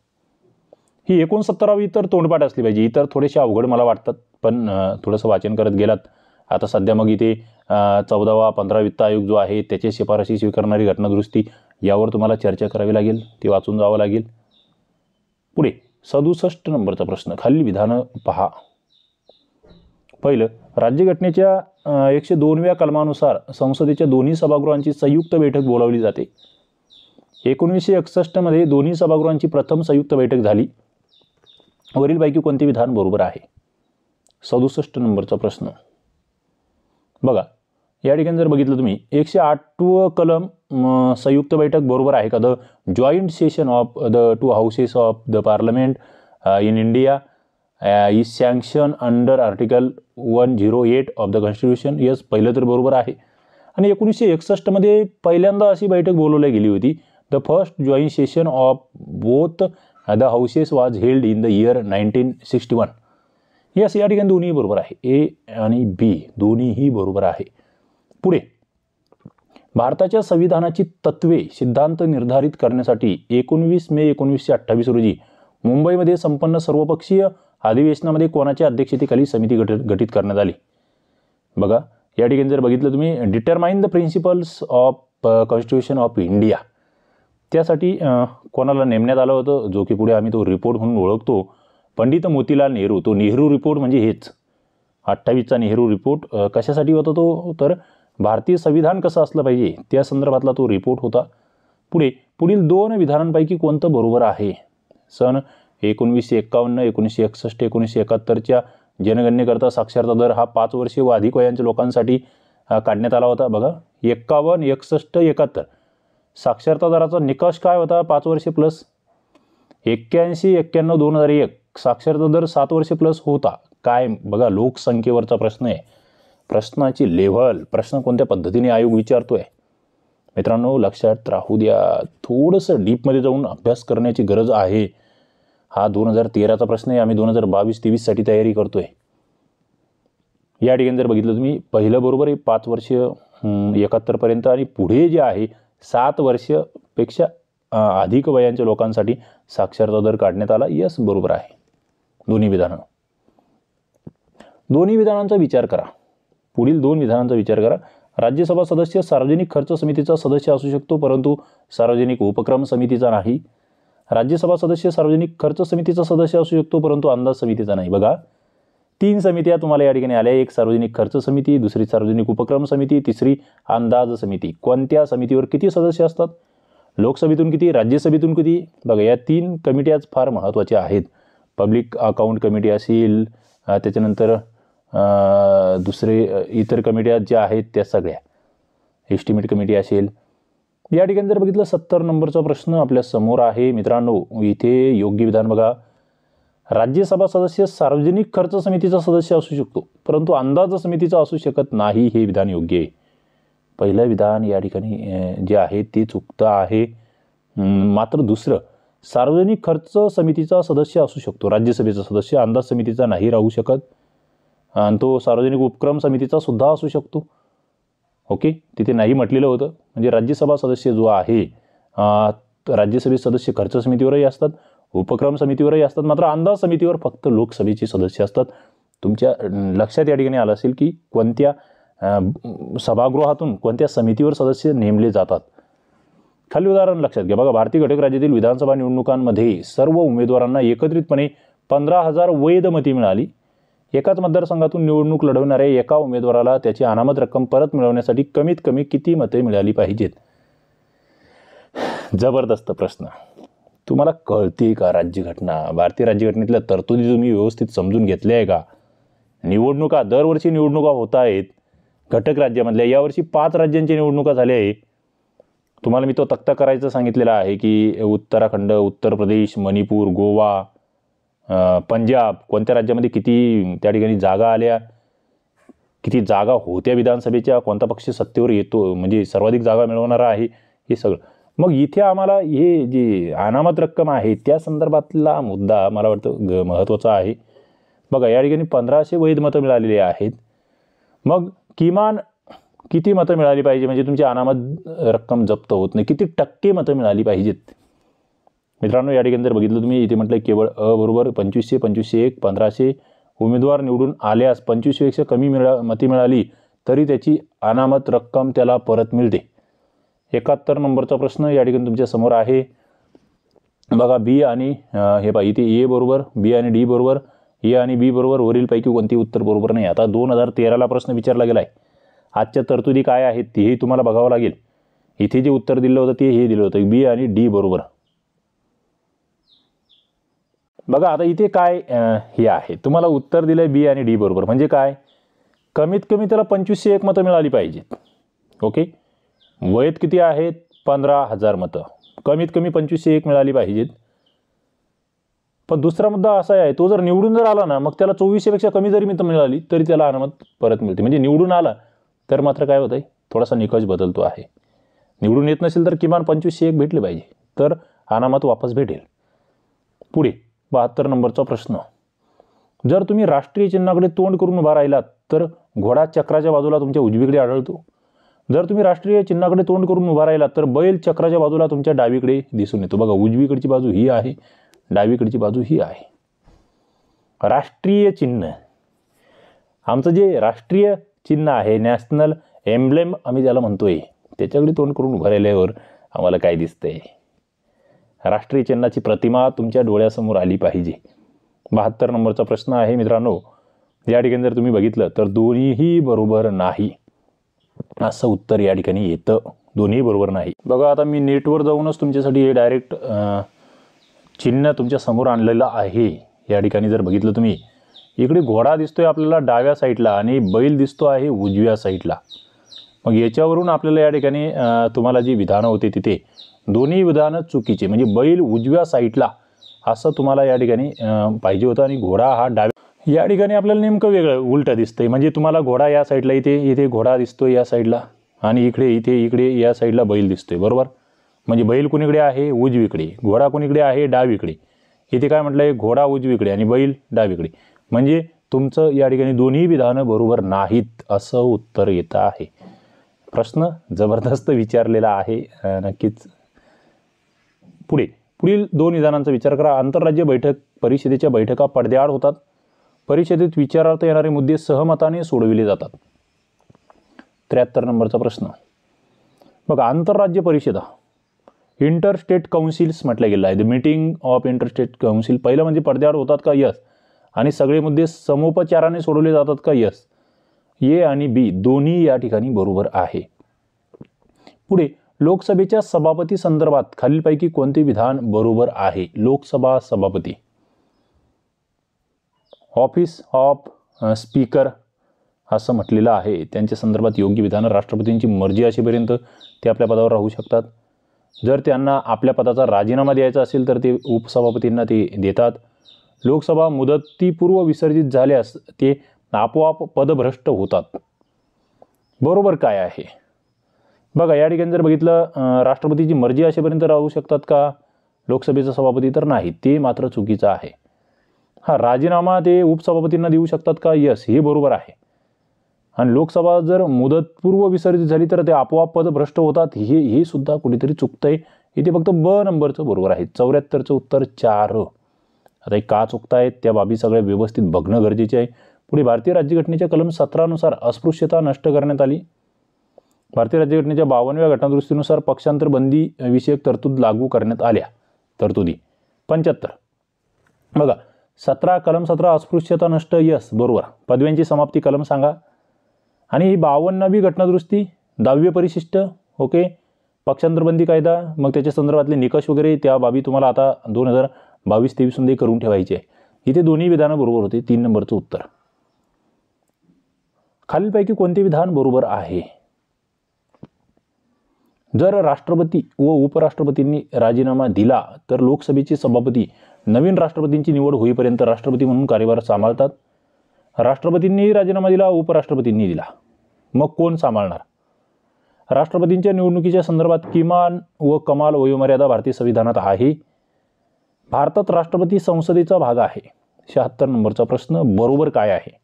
ही एकोणसत्तरावी तर तोंडपाठ असली पाहिजे इतर थोडेसे अवघड मला वाटतात पण थोडंसं वाचन करत गेलात आता सध्या मग इथे चौदावा पंधरा वित्त आयोग जो आहे त्याची शिफारशी स्वीकारणारी घटनादुरुस्ती यावर तुम्हाला चर्चा करावी लागेल ती वाचून जावं लागेल पुढे सदुसष्ट नंबरचा प्रश्न खालील विधानं पहा पहिलं राज्यघटनेच्या एकशे दोनव्या कलमानुसार संसदेच्या दोन्ही सभागृहांची संयुक्त बैठक बोलावली जाते एकोणीसशे एकसष्टमध्ये दोन्ही सभागृहांची प्रथम संयुक्त बैठक झाली वरीलपैकी कोणते विधान बरोबर आहे सदुसष्ट नंबरचा प्रश्न बघा या ठिकाणी जर बघितलं तुम्ही एकशे आठवं कलम संयुक्त बैठक बरोबर आहे का the joint session of the two houses of the parliament in India is sanction under article one zero eight of the constitution yes पहिलं तर बरोबर आहे आणि एकोणीसशे एकसष्टमध्ये पहिल्यांदा अशी बैठक बोलवली गेली होती the first joint session of both the houses was held in the year nineteen sixty one yes या ठिकाणी दोन्ही बरोबर आहे ए आणि बी दोन्हीही बरोबर आहे पुढे भारताच्या संविधानाची तत्वे सिद्धांत निर्धारित करण्यासाठी एकोणवीस मे एकोणीसशे अठ्ठावीस रोजी मुंबईमध्ये संपन्न सर्वपक्षीय अधिवेशनामध्ये कोणाच्या अध्यक्षतेखाली समिती गट गठीत करण्यात आली बघा या ठिकाणी जर बघितलं तुम्ही determine the principles of constitution of India त्यासाठी uh, कोणाला नेमण्यात आलं होतं जो की पुढे आम्ही तो रिपोर्ट म्हणून ओळखतो पंडित मोतीलाल नेहरू तो नेहरू रिपोर्ट म्हणजे हेच अठ्ठावीसचा नेहरू रिपोर्ट uh, कशासाठी होता तो तर भारतीय संविधान कसं असलं पाहिजे त्या संदर्भातला तो रिपोर्ट होता पुढे पुढील दोन विधानांपैकी कोणतं बरोबर आहे सन एकोणवीसशे एक्कावन्न एकोणीसशे एकसष्ट एकोणीसशे एकाहत्तरच्या जनगणनेकरता साक्षरता दर हा पाच वर्षे व अधिक वयांच्या लोकांसाठी काढण्यात आला होता बघा एक्कावन्न एकसष्ट एकाहत्तर साक्षरता दराचा निकष काय होता पाच वर्षे प्लस एक्क्याऐंशी एक्क्याण्णव दोन हजार एक साक्षरता दर सात वर्षे प्लस होता काय बघा लोकसंख्येवरचा प्रश्न आहे प्रश्नाची लेव्हल प्रश्न कोणत्या पद्धतीने आयोग विचारतो आहे मित्रांनो लक्षात राहू द्या थोडंसं डीपमध्ये जाऊन अभ्यास करण्याची गरज आहे हा दोन हजार तेराचा प्रश्न आहे आम्ही दोन हजार बावीस तेवीससाठी तयारी करतो आहे या ठिकाणी जर बघितलं तुम्ही पहिलं बरोबर आहे पाच वर्ष एकाहत्तरपर्यंत आणि पुढे जे आहे सात वर्षपेक्षा अधिक वयांच्या लोकांसाठी साक्षरता दर काढण्यात आला यस बरोबर आहे दोन्ही विधानं दोन्ही विधानांचा विचार करा पुढील दोन विधानांचा विचार करा राज्यसभा सदस्य सार्वजनिक खर्च समितीचा सदस्य असू शकतो परंतु सार्वजनिक उपक्रम समितीचा नाही राज्यसभा सदस्य सार्वजनिक खर्च समितीचा सदस्य असू शकतो परंतु अंदाज समितीचा नाही बघा तीन समित्या तुम्हाला या ठिकाणी आल्या एक सार्वजनिक खर्च समिती दुसरी सार्वजनिक उपक्रम समिती तिसरी अंदाज समिती कोणत्या समितीवर किती सदस्य असतात लोकसभेतून किती राज्यसभेतून किती बघा या तीन कमिट्याच फार महत्त्वाच्या आहेत पब्लिक अकाउंट कमिटी असेल त्याच्यानंतर दुसरे इतर कमिट्या ज्या आहेत त्या सगळ्या एस्टिमेट कमिटी असेल या ठिकाणी जर बघितलं सत्तर नंबरचा प्रश्न आपल्या समोर आहे मित्रांनो इथे योग्य विधान बघा राज्यसभा सदस्य सार्वजनिक खर्च समितीचा सदस्य असू शकतो परंतु अंदाज समितीचा असू शकत नाही हे विधान योग्य आहे पहिलं विधान या ठिकाणी जे आहे ते चुकतं आहे मात्र दुसरं सार्वजनिक खर्च समितीचा सदस्य असू शकतो राज्यसभेचा सदस्य अंदाज समितीचा नाही राहू शकत आणि तो सार्वजनिक उपक्रम समितीचा सुद्धा असू शकतो ओके तिथे नाही म्हटलेलं होतं म्हणजे राज्यसभा सदस्य जो आहे राज्यसभेत सदस्य खर्च समितीवरही असतात उपक्रम समितीवरही असतात मात्र अंदाज समितीवर फक्त लोकसभेचे सदस्य असतात तुमच्या लक्षात या ठिकाणी आलं असेल की कोणत्या सभागृहातून कोणत्या समितीवर सदस्य नेमले जातात खाली उदाहरण लक्षात घ्या बघा भारतीय घटक राज्यातील विधानसभा निवडणुकांमध्ये सर्व उमेदवारांना एकत्रितपणे पंधरा हजार वैध मती मिळाली एकाच मतदारसंघातून निवडणूक लढवणाऱ्या एका उमेदवाराला त्याची अनामत रक्कम परत मिळवण्यासाठी कमीत कमी किती मते मिळाली पाहिजेत जबरदस्त प्रश्न तुम्हाला कळते का राज्यघटना भारतीय राज्यघटनेतल्या तरतुदी तुम्ही व्यवस्थित समजून घेतल्या आहे का निवडणुका दरवर्षी निवडणुका होत आहेत घटक राज्यामधल्या यावर्षी पाच राज्यांची निवडणुका झाल्या आहे तुम्हाला मी तो तक्ता करायचं सांगितलेला आहे की उत्तराखंड उत्तर प्रदेश मणिपूर गोवा पंजाब कोणत्या राज्यामध्ये किती त्या ठिकाणी जागा आल्या किती जागा होत्या विधानसभेच्या कोणता पक्ष सत्तेवर येतो म्हणजे सर्वाधिक जागा मिळवणारा आहे हे सगळं मग इथे आम्हाला हे जी अनामत रक्कम आहे त्या संदर्भातला मुद्दा मला वाटतं ग महत्त्वाचा आहे बघा या ठिकाणी पंधराशे वैध मतं मिळालेली आहेत मग किमान किती मतं मिळाली पाहिजे म्हणजे तुमची अनामत रक्कम जप्त होत नाही किती टक्के मतं मिळाली पाहिजेत मित्रांनो या ठिकाणी जर बघितलं तुम्ही इथे म्हटलं केवळ अ बरोबर पंचवीसशे पंचवीसशे एक पंधराशे उमेदवार निवडून आल्यास पंचवीसशेपेक्षा कमी मिळा मती मिळाली तरी त्याची अनामत रक्कम त्याला परत मिळते एकाहत्तर नंबरचा प्रश्न या ठिकाणी तुमच्या समोर आहे बघा बी आणि हे पाहि इथे ए बरोबर बी आणि डी बरोबर ए आणि बी बरोबर वरीलपैकी कोणती उत्तर बरोबर नाही आता दोन हजार तेराला प्रश्न विचारला गेला आहे आजच्या तरतुदी काय आहेत तेही तुम्हाला बघावं लागेल इथे जे उत्तर दिलं होतं ते हे दिलं होतं बी आणि डी बरोबर बघा आता इथे काय हे आहे तुम्हाला उत्तर दिलं आहे बी आणि डी बरोबर म्हणजे काय कमीत कमी त्याला पंचवीसशे एक मतं मिळाली पाहिजेत ओके वयत किती आहेत पंधरा हजार मतं कमीत कमी पंचवीसशे एक मिळाली पाहिजेत पण दुसरा मुद्दा असा आहे तो जर निवडून जर आला ना मग त्याला चोवीसशेपेक्षा कमी जरी मित्र मिळाली तरी त्याला अनामत परत मिळते म्हणजे निवडून आला तर मात्र काय होतं आहे थोडासा निकष बदलतो आहे निवडून येत नसेल तर किमान पंचवीसशे एक भेटले पाहिजे तर अनामत वापस भेटेल पुढे बहात्तर नंबरचा प्रश्न जर तुम्ही राष्ट्रीय चिन्हाकडे तोंड करून उभा राहिलात तर घोडा चक्राच्या बाजूला तुमच्या उजवीकडे आढळतो जर तुम्ही राष्ट्रीय चिन्हाकडे तोंड करून उभा राहिलात तर बैल चक्राच्या बाजूला तुमच्या डावीकडे दिसून येतो बघा उजवीकडची बाजू ही आहे डावीकडची बाजू ही आहे राष्ट्रीय चिन्ह आमचं जे राष्ट्रीय चिन्ह आहे नॅशनल एम्ब्लेम आम्ही ज्याला म्हणतोय त्याच्याकडे तोंड करून उभा राहिल्यावर आम्हाला काय दिसतंय राष्ट्रीय चिन्हाची प्रतिमा तुमच्या डोळ्यासमोर आली पाहिजे बहात्तर नंबरचा प्रश्न आहे मित्रांनो या ठिकाणी जर तुम्ही बघितलं तर दोन्हीही बरोबर नाही असं उत्तर या ठिकाणी येतं दोन्ही बरोबर नाही बघा आता मी नेटवर जाऊनच तुमच्यासाठी हे डायरेक्ट चिन्ह तुमच्या समोर आणलेलं आहे या ठिकाणी जर बघितलं तुम्ही इकडे घोडा दिसतोय आपल्याला डाव्या साईडला आणि बैल दिसतो आहे उजव्या साईडला मग याच्यावरून आपल्याला या ठिकाणी तुम्हाला जी विधानं होती तिथे दोन्ही विधानं चुकीचे म्हणजे बैल उजव्या साईडला असं तुम्हाला या ठिकाणी पाहिजे होतं आणि घोडा हा डाव्या या ठिकाणी आपल्याला नेमकं वेगळं उलटं दिसतंय म्हणजे तुम्हाला घोडा या साईडला इथे इथे घोडा दिसतो या साईडला आणि इकडे इथे इकडे या साईडला बैल दिसतोय बरोबर म्हणजे बैल कुणीकडे आहे उजवीकडे घोडा कुणीकडे आहे डावीकडे इथे काय म्हटलं आहे घोडा उजवीकडे आणि बैल डावीकडे म्हणजे तुमचं या ठिकाणी दोन्ही विधानं बरोबर नाहीत असं उत्तर येतं आहे प्रश्न जबरदस्त विचारलेला आहे नक्कीच पुढे पुढील दोन विधानांचा विचार करा आंतरराज्य बैठक परिषदेच्या बैठका पडद्याआड होतात परिषदेत विचारार्थ येणारे मुद्दे सहमताने सोडविले जातात त्र्याहत्तर नंबरचा प्रश्न बघा आंतरराज्य परिषदा इंटरस्टेट काउन्सिल्स म्हटलं गेलं आहे the meeting of interstate council पहिलं म्हणजे पडद्याआड होतात का यस आणि सगळे मुद्दे समुपचाराने सोडवले जातात का यस ए आणि बी दोन्ही या ठिकाणी बरोबर आहे पुढे लोकसभेच्या सभापती संदर्भात खालीलपैकी कोणते विधान बरोबर आहे लोकसभा सभापती ऑफिस ऑफ स्पीकर असं म्हटलेलं आहे त्यांच्या संदर्भात योग्य विधान राष्ट्रपतींची मर्जी असेपर्यंत ते आपल्या पदावर राहू शकतात जर त्यांना आपल्या पदाचा राजीनामा द्यायचा असेल तर ते उपसभापतींना ते देतात लोकसभा मुदतीपूर्व विसर्जित झाल्यास ते आपोआप पदभ्रष्ट होतात बरोबर काय आहे बघा या ठिकाणी जर बघितलं राष्ट्रपतीची मर्जी असेपर्यंत राहू शकतात का लोकसभेचा सभापती तर नाही ते मात्र चुकीचं आहे हा राजीनामा ते उपसभापतींना देऊ शकतात का यस हे बरोबर आहे आणि लोकसभा जर मुदतपूर्व विसर्जित झाली तर ते आपोआप पदभ्रष्ट होतात हे हे सुद्धा कुठेतरी चुकतंय इथे फक्त ब नंबरचं बरोबर आहे चौऱ्याहत्तरचं उत्तर चार आता हे का चुकतायत त्या बाबी सगळ्या व्यवस्थित बघणं गरजेचे आहे पुढे भारतीय राज्यघटनेच्या कलम सतरानुसार अस्पृश्यता नष्ट करण्यात आली भारतीय राज्यघटनेच्या बावनव्या घटनादुरुस्तीनुसार पक्षांतर बंदी विषयक तरतूद लागू करण्यात आल्या तरतुदी पंच्याहत्तर बघा सतरा कलम सतरा अस्पृश्यता नष्ट यस बरोबर पदव्यांची समाप्ती कलम सांगा आणि ही बावन्नवी घटनादुरुस्ती दहाव्य परिशिष्ट ओके पक्षांतरबंदी कायदा मग त्याच्या संदर्भातले निकष वगैरे त्या बाबी तुम्हाला आता दोन हजार बावीस तेवीसमध्ये करून ठेवायचे आहे इथे दोन्ही विधानं बरोबर होते तीन नंबरचं उत्तर खालीलपैकी कोणते विधान बरोबर आहे जर राष्ट्रपती व उपराष्ट्रपतींनी राजीनामा दिला तर लोकसभेचे सभापती नवीन राष्ट्रपतींची निवड होईपर्यंत राष्ट्रपती म्हणून कार्यभार सांभाळतात राष्ट्रपतींनीही राजीनामा दिला उपराष्ट्रपतींनी दिला मग कोण सांभाळणार राष्ट्रपतींच्या निवडणुकीच्या संदर्भात किमान व कमाल वयोमर्यादा भारतीय संविधानात आहे भारतात राष्ट्रपती संसदेचा भाग आहे शहात्तर नंबरचा प्रश्न बरोबर काय आहे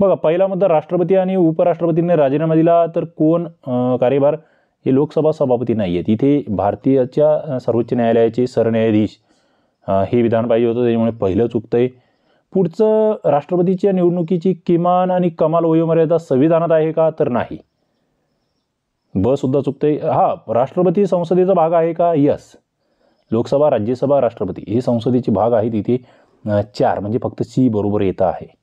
बघा पहिला मुद्दा राष्ट्रपती आणि उपराष्ट्रपतींनी राजीनामा दिला तर कोण कार्यभार हे लोकसभा सभापती नाही आहेत इथे भारतीयाच्या सर्वोच्च न्यायालयाचे सरन्यायाधीश हे विधान पाहिजे होतं त्याच्यामुळे पहिलं चुकतं आहे पुढचं राष्ट्रपतीच्या निवडणुकीची किमान आणि कमाल वयोमर्यादा संविधानात आहे का तर नाही ब सुद्धा आहे हा राष्ट्रपती संसदेचा भाग आहे का यस लोकसभा राज्यसभा राष्ट्रपती हे संसदेचे भाग आहेत इथे चार म्हणजे फक्त सी बरोबर येतं आहे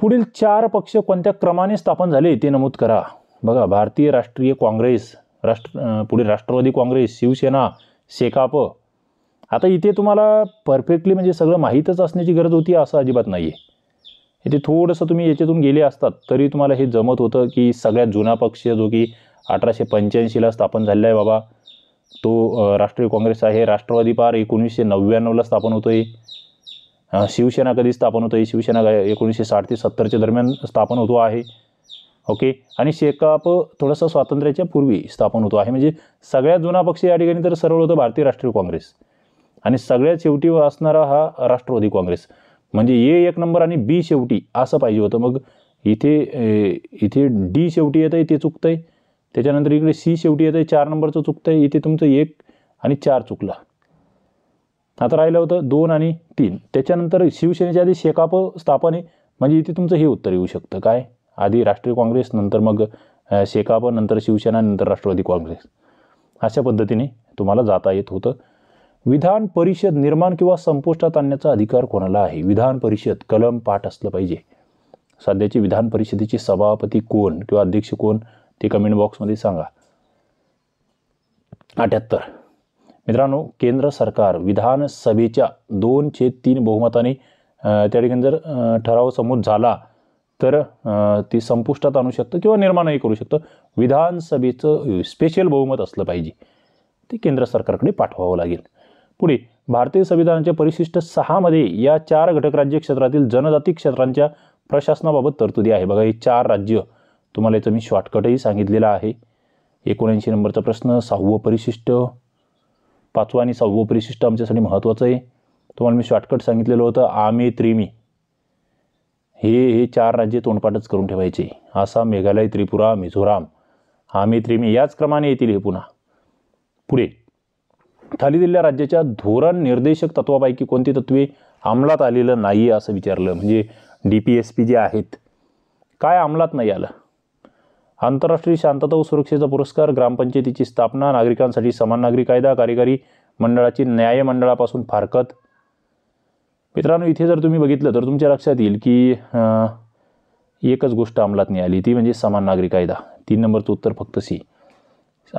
पुढील चार पक्ष कोणत्या क्रमाने स्थापन झाले ते नमूद करा बघा भारतीय राष्ट्रीय काँग्रेस राष्ट्र पुढे राष्ट्रवादी काँग्रेस शिवसेना शेकाप आता इथे तुम्हाला परफेक्टली म्हणजे सगळं माहीतच असण्याची गरज होती असं अजिबात नाही आहे इथे थोडंसं तुम्ही याच्यातून गेले असतात तरी तुम्हाला हे जमत होतं की सगळ्यात जुना पक्ष जो की अठराशे पंच्याऐंशीला स्थापन झालेला आहे बाबा तो राष्ट्रीय काँग्रेस आहे राष्ट्रवादी पार एकोणीसशे नव्याण्णवला स्थापन होतो आहे शिवसेना कधी स्थापन होतं ही शिवसेना एकोणीसशे साठ ते सत्तरच्या दरम्यान स्थापन होतो आहे ओके आणि शेकाप थोडंसं स्वातंत्र्याच्या पूर्वी स्थापन होतो आहे म्हणजे सगळ्यात जुना पक्ष या ठिकाणी तर सरळ होतं भारतीय राष्ट्रीय काँग्रेस आणि सगळ्यात शेवटी असणारा हा राष्ट्रवादी काँग्रेस म्हणजे ए एक नंबर आणि बी शेवटी असं पाहिजे होतं मग इथे इथे डी शेवटी येतं आहे ते चुकतं आहे त्याच्यानंतर इकडे सी शेवटी येतं आहे चार नंबरचं चुकतं आहे इथे तुमचं एक आणि चार चुकला आता राहिलं होतं दोन आणि तीन त्याच्यानंतर शिवसेनेच्या आधी शेकाप स्थापने म्हणजे इथे तुमचं हे उत्तर येऊ शकतं काय आधी राष्ट्रीय काँग्रेस नंतर मग शेकाप नंतर शिवसेना नंतर राष्ट्रवादी काँग्रेस अशा पद्धतीने तुम्हाला जाता येत होतं विधान परिषद निर्माण किंवा संपुष्टात आणण्याचा अधिकार कोणाला आहे विधान परिषद कलम पाठ असलं पाहिजे सध्याची विधान परिषदेचे सभापती कोण किंवा अध्यक्ष कोण ते कमेंट बॉक्समध्ये सांगा अठ्याहत्तर मित्रांनो केंद्र सरकार विधानसभेच्या दोनशे तीन बहुमताने त्या ठिकाणी जर ठराव समोर झाला तर ती संपुष्टात आणू शकतं किंवा निर्माणही करू शकतं विधानसभेचं स्पेशल बहुमत असलं पाहिजे ते केंद्र सरकारकडे पाठवावं लागेल पुढे भारतीय संविधानाच्या परिशिष्ट सहामध्ये या चार घटक राज्य क्षेत्रातील जनजाती क्षेत्रांच्या प्रशासनाबाबत तरतुदी आहे बघा हे चार राज्य तुम्हाला याचं मी शॉर्टकटही सांगितलेलं आहे एकोणऐंशी नंबरचा प्रश्न सहावं परिशिष्ट पाचवा आणि सहावं परिशिष्ट आमच्यासाठी महत्त्वाचं आहे तुम्हाला मी शॉर्टकट सांगितलेलं होतं आमे त्रिमी हे हे चार राज्ये तोंडपाठच करून ठेवायचे आसाम मेघालय त्रिपुरा मिझोराम आमे त्रिमी याच क्रमाने येतील हे पुन्हा पुढे खाली दिलेल्या राज्याच्या धोरण निर्देशक तत्वापैकी कोणती तत्वे अंमलात आलेलं नाही असं विचारलं म्हणजे डी पी एस पी जे आहेत काय अंमलात नाही आलं आंतरराष्ट्रीय शांतता व सुरक्षेचा पुरस्कार ग्रामपंचायतीची स्थापना नागरिकांसाठी समान नागरी कायदा कार्यकारी मंडळाची न्यायमंडळापासून फारकत मित्रांनो इथे जर तुम्ही बघितलं तर तुमच्या लक्षात येईल की एकच गोष्ट अंमलात नाही आली ती म्हणजे समान नागरी कायदा तीन नंबरचं उत्तर फक्त सी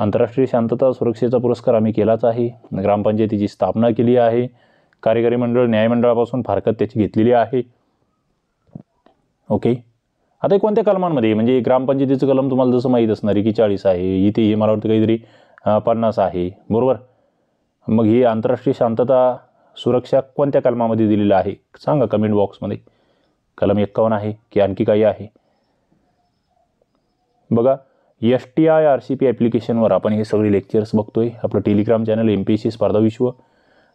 आंतरराष्ट्रीय शांतता सुरक्षेचा पुरस्कार आम्ही केलाच आहे ग्रामपंचायतीची स्थापना केली आहे कार्यकारी मंडळ न्यायमंडळापासून फारकत त्याची घेतलेली आहे ओके आता कोणत्या कलमांमध्ये म्हणजे ग्रामपंचायतीचं कलम तुम्हाला जसं माहीत असणार आहे की चाळीस आहे इथे हे मला वाटतं काहीतरी पन्नास आहे बरोबर मग ही आंतरराष्ट्रीय शांतता सुरक्षा कोणत्या कलमामध्ये दिलेलं आहे सांगा कमेंट बॉक्समध्ये कलम एक्कावन्न आहे की आणखी काही आहे बघा S T I R C P ॲप्लिकेशनवर आपण हे सगळे लेक्चर्स बघतोय आपलं Telegram channel M P S C स्पर्धा विश्व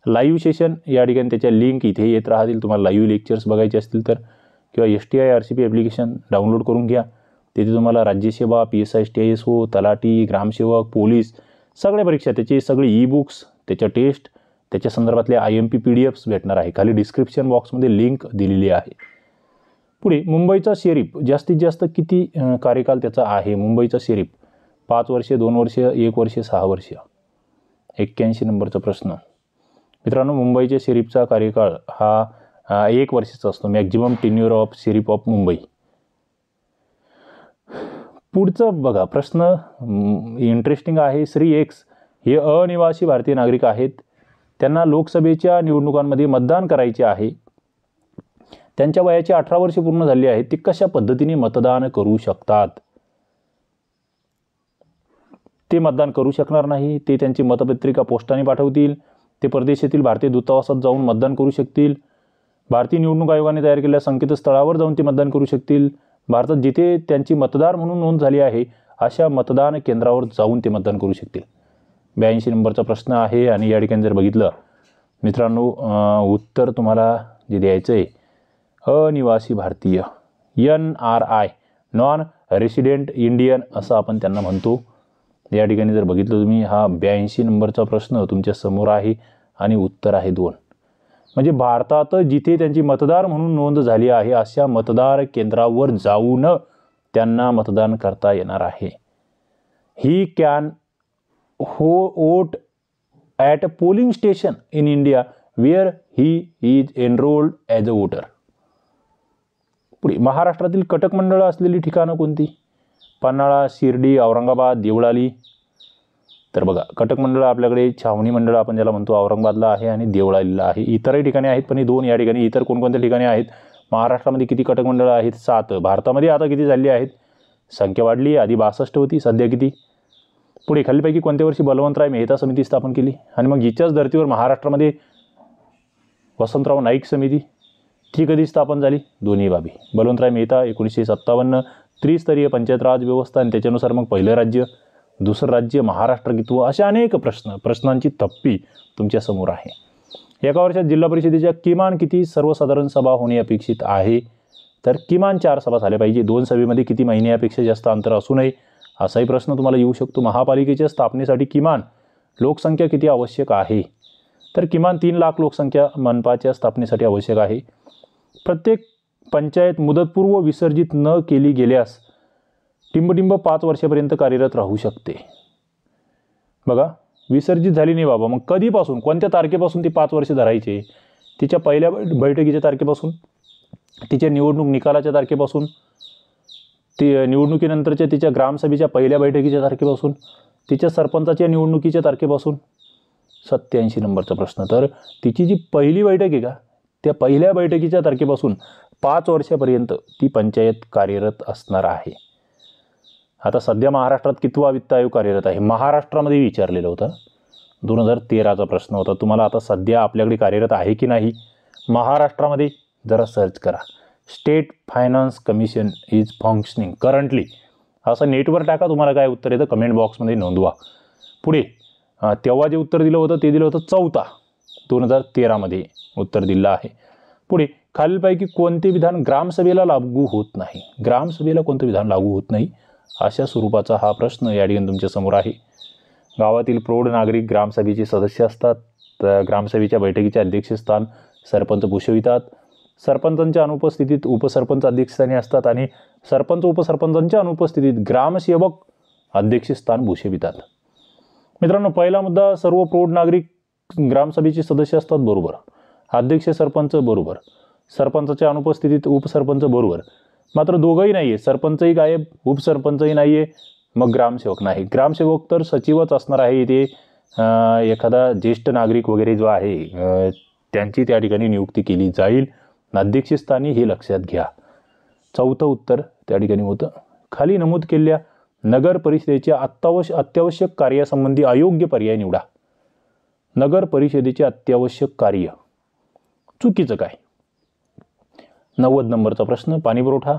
लाईव्ह सेशन या ठिकाणी त्याच्या लिंक इथे येत राहतील तुम्हाला लाईव्ह लेक्चर्स बघायचे असतील तर किंवा S T I R C P application download करून घ्या तिथे तुम्हाला राज्यसेवा P S I S T I S S तलाटी ग्रामसेवक पोलीस सगळ्या परीक्षा त्याचे सगळे ई बुक्स त्याच्या टेस्ट त्याच्या संदर्भातले I M P P D Fs भेटणार आहे खाली डिस्क्रिप्शन बॉक्समध्ये लिंक दिलेली आहे पुढे मुंबईचा शेरीफ जास्तीत जास्त किती कार्यकाल त्याचा आहे मुंबईचा शेरीफ पाच वर्षे दोन वर्ष एक वर्ष सहा वर्ष एक्क्याऐंशी नंबरचा प्रश्न मित्रांनो मुंबईच्या शेरीफचा कार्यकाळ हा एक वर्षाचा असतो maximum tenure of sheriff of Mumbai पुढचं बघा प्रश्न इंटरेस्टिंग आहे श्री एक्स हे अनिवासी भारतीय नागरिक आहेत त्यांना लोकसभेच्या निवडणुकांमध्ये मतदान करायचे आहे त्यांच्या वयाची अठरा वर्षे पूर्ण झाली आहेत ते कशा पद्धतीने मतदान करू शकतात ते मतदान करू शकणार नाही ते त्यांची मतपत्रिका पोस्टाने पाठवतील ते परदेशातील भारतीय दूतावासात जाऊन मतदान करू शकतील भारतीय निवडणूक आयोगाने तयार केलेल्या संकेतस्थळावर जाऊन ते मतदान करू शकतील भारतात जिथे त्यांची मतदार म्हणून नोंद झाली आहे अशा मतदान केंद्रावर जाऊन ते मतदान करू शकतील ब्याऐंशी नंबरचा प्रश्न आहे आणि या ठिकाणी जर बघितलं मित्रांनो उत्तर तुम्हाला जे द्यायचं आहे अनिवासी भारतीय N R I non resident Indian असं आपण त्यांना म्हणतो या ठिकाणी जर बघितलं तुम्ही हा ब्याऐंशी नंबरचा प्रश्न तुमच्या समोर आहे आणि उत्तर आहे दोन म्हणजे भारतात जिथे त्यांची मतदार म्हणून नोंद झाली आहे अशा मतदार केंद्रावर जाऊन त्यांना मतदान करता येणार आहे he can vote at polling station in India where he is enrolled as a voter पुढे महाराष्ट्रातील कटक मंडळं असलेली ठिकाणं कोणती पन्हाळा शिर्डी औरंगाबाद देवळाली तर बघा कटक मंडळ आपल्याकडे छावणी मंडळ आपण ज्याला म्हणतो औरंगाबादला आहे आणि देवळालीला आहे इतरही ठिकाणी आहेत पण ही दोन या ठिकाणी इतर कोणकोणत्या ठिकाणी आहेत महाराष्ट्रामध्ये किती कटक मंडळं आहेत सात भारतामध्ये आता किती झाली आहेत संख्या वाढली आधी बासष्ट होती सध्या किती पुढे खालीपैकी कोणत्या वर्षी बलवंतराय मेहता समिती स्थापन केली आणि मग हिच्याच धर्तीवर महाराष्ट्रामध्ये वसंतराव नाईक समिती ती कधी स्थापन झाली दोन्ही बाबी बलवंतराय मेहता एकोणीसशे सत्तावन्न त्रिस्तरीय पंचायत राज व्यवस्था आणि त्याच्यानुसार मग पहिलं राज्य दुसरं राज्य महाराष्ट्र कित्व असे अनेक प्रश्न प्रश्नांची तप्पी तुमच्यासमोर आहे एका वर्षात जिल्हा परिषदेच्या किमान किती सर्वसाधारण सभा होणे अपेक्षित आहे तर किमान चार सभा झाल्या पाहिजे दोन सभेमध्ये किती महिन्यापेक्षा जास्त अंतर असू नये असाही प्रश्न तुम्हाला येऊ शकतो महापालिकेच्या स्थापनेसाठी किमान लोकसंख्या किती आवश्यक आहे तर किमान तीन लाख लोकसंख्या मनपाच्या स्थापनेसाठी आवश्यक आहे प्रत्येक पंचायत मुदतपूर्व विसर्जित न केली गेल्यास टिंबटिंब पाच वर्षापर्यंत कार्यरत राहू शकते बघा विसर्जित झाली नाही बाबा मग कधीपासून कोणत्या तारखेपासून ती पाच वर्ष धरायचे तिच्या पहिल्या बैठकीच्या तारखेपासून तिच्या निवडणूक निकालाच्या तारखेपासून ती निवडणुकीनंतरच्या तिच्या ग्रामसभेच्या पहिल्या बैठकीच्या तारखेपासून तिच्या सरपंचाच्या निवडणुकीच्या तारखेपासून सत्याऐंशी नंबरचा प्रश्न तर तिची जी पहिली बैठक आहे का त्या पहिल्या बैठकीच्या तारखेपासून पाच वर्षापर्यंत ती पंचायत कार्यरत असणार आहे आता सध्या महाराष्ट्रात कितवा वित्त आयोग कार्यरत आहे महाराष्ट्रामध्ये विचारलेलं होतं दोन हजार तेराचा प्रश्न होता तुम्हाला आता सध्या आपल्याकडे कार्यरत आहे की नाही महाराष्ट्रामध्ये जरा सर्च करा state finance commission is functioning currently असं नेटवर टाका तुम्हाला काय उत्तर येतं कमेंट बॉक्समध्ये नोंदवा पुढे तेव्हा जे उत्तर दिलं होतं ते दिलं होतं चौथा दोन हजार तेरामध्ये उत्तर दिलं आहे पुढे खालीलपैकी कोणते विधान ग्रामसभेला लागू होत नाही ग्रामसभेला कोणतं विधान लागू होत नाही अशा स्वरूपाचा हा प्रश्न या ठिकाणी समोर आहे गावातील प्रौढ नागरिक ग्रामसभेचे सदस्य असतात ग्रामसभेच्या बैठकीचे अध्यक्षस्थान सरपंच भूषवितात सरपंचांच्या अनुपस्थितीत उपसरपंच अध्यक्षस्थानी असतात आणि सरपंच उपसरपंचांच्या अनुपस्थितीत ग्रामसेवक अध्यक्षस्थान भूषवितात मित्रांनो पहिला मुद्दा सर्व प्रौढ नागरिक ग्रामसभेचे सदस्य असतात बरोबर अध्यक्ष सरपंच बरोबर सरपंचाच्या अनुपस्थितीत उपसरपंच बरोबर मात्र दोघंही नाही आहे सरपंचही गायब उपसरपंचही नाही आहे मग ग्रामसेवक नाही ग्रामसेवक तर सचिवच असणार आहे इथे एखादा ज्येष्ठ नागरिक वगैरे जो आहे त्यांची त्या ठिकाणी नियुक्ती केली जाईल अध्यक्षस्थानी हे लक्षात घ्या चौथं उत्तर त्या ठिकाणी होतं खाली नमूद केल्या नगर परिषदेच्या अत्यावश अत्यावश्यक कार्यासंबंधी अयोग्य पर्याय निवडा नगर परिषदेचे अत्यावश्यक कार्य चुकीचं काय नव्वद नंबरचा प्रश्न पाणीपुरवठा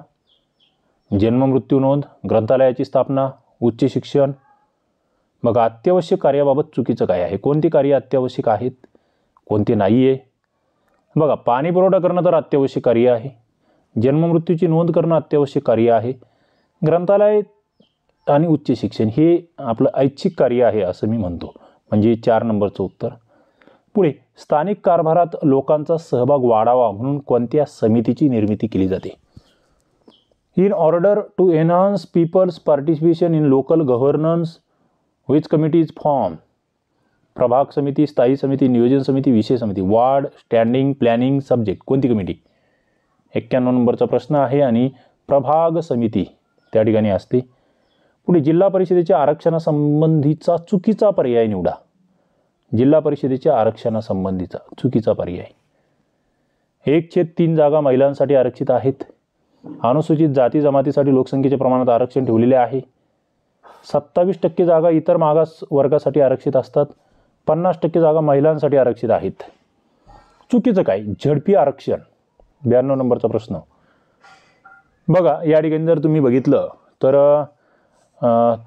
जन्ममृत्यू नोंद ग्रंथालयाची स्थापना उच्च शिक्षण बघा अत्यावश्यक कार्याबाबत चुकीचं काय आहे कोणती कार्य अत्यावश्यक आहेत कोणते नाही आहे बघा पाणीपुरवठा करणं तर अत्यावश्यक कार्य आहे जन्ममृत्यूची नोंद करणं अत्यावश्यक कार्य आहे ग्रंथालय आणि उच्च शिक्षण हे आपलं ऐच्छिक कार्य आहे असं मी म्हणतो म्हणजे चार नंबरचं उत्तर पुढे स्थानिक कारभारात लोकांचा सहभाग वाढावा म्हणून कोणत्या समितीची निर्मिती केली जाते in order to enhance people's participation in local governance which is form प्रभाग समिती स्थायी समिती नियोजन समिती विषय समिती वार्ड स्टँडिंग प्लॅनिंग सब्जेक्ट कोणती कमिटी एक्क्याण्णव नंबरचा प्रश्न आहे आणि प्रभाग समिती त्या ठिकाणी असते पुढे जिल्हा परिषदेच्या आरक्षणासंबंधीचा चुकीचा पर्याय निवडा जिल्हा परिषदेच्या आरक्षणासंबंधीचा चुकीचा पर्याय एक छेद तीन जागा महिलांसाठी आरक्षित आहेत अनुसूचित जाती जमातीसाठी लोकसंख्येच्या प्रमाणात आरक्षण ठेवलेले आहे सत्तावीस टक्के जागा इतर मागास वर्गासाठी आरक्षित असतात पन्नास टक्के जागा महिलांसाठी आरक्षित आहेत चुकीचं काय झडपी आरक्षण ब्याण्णव नंबरचा प्रश्न बघा या ठिकाणी जर तुम्ही बघितलं तर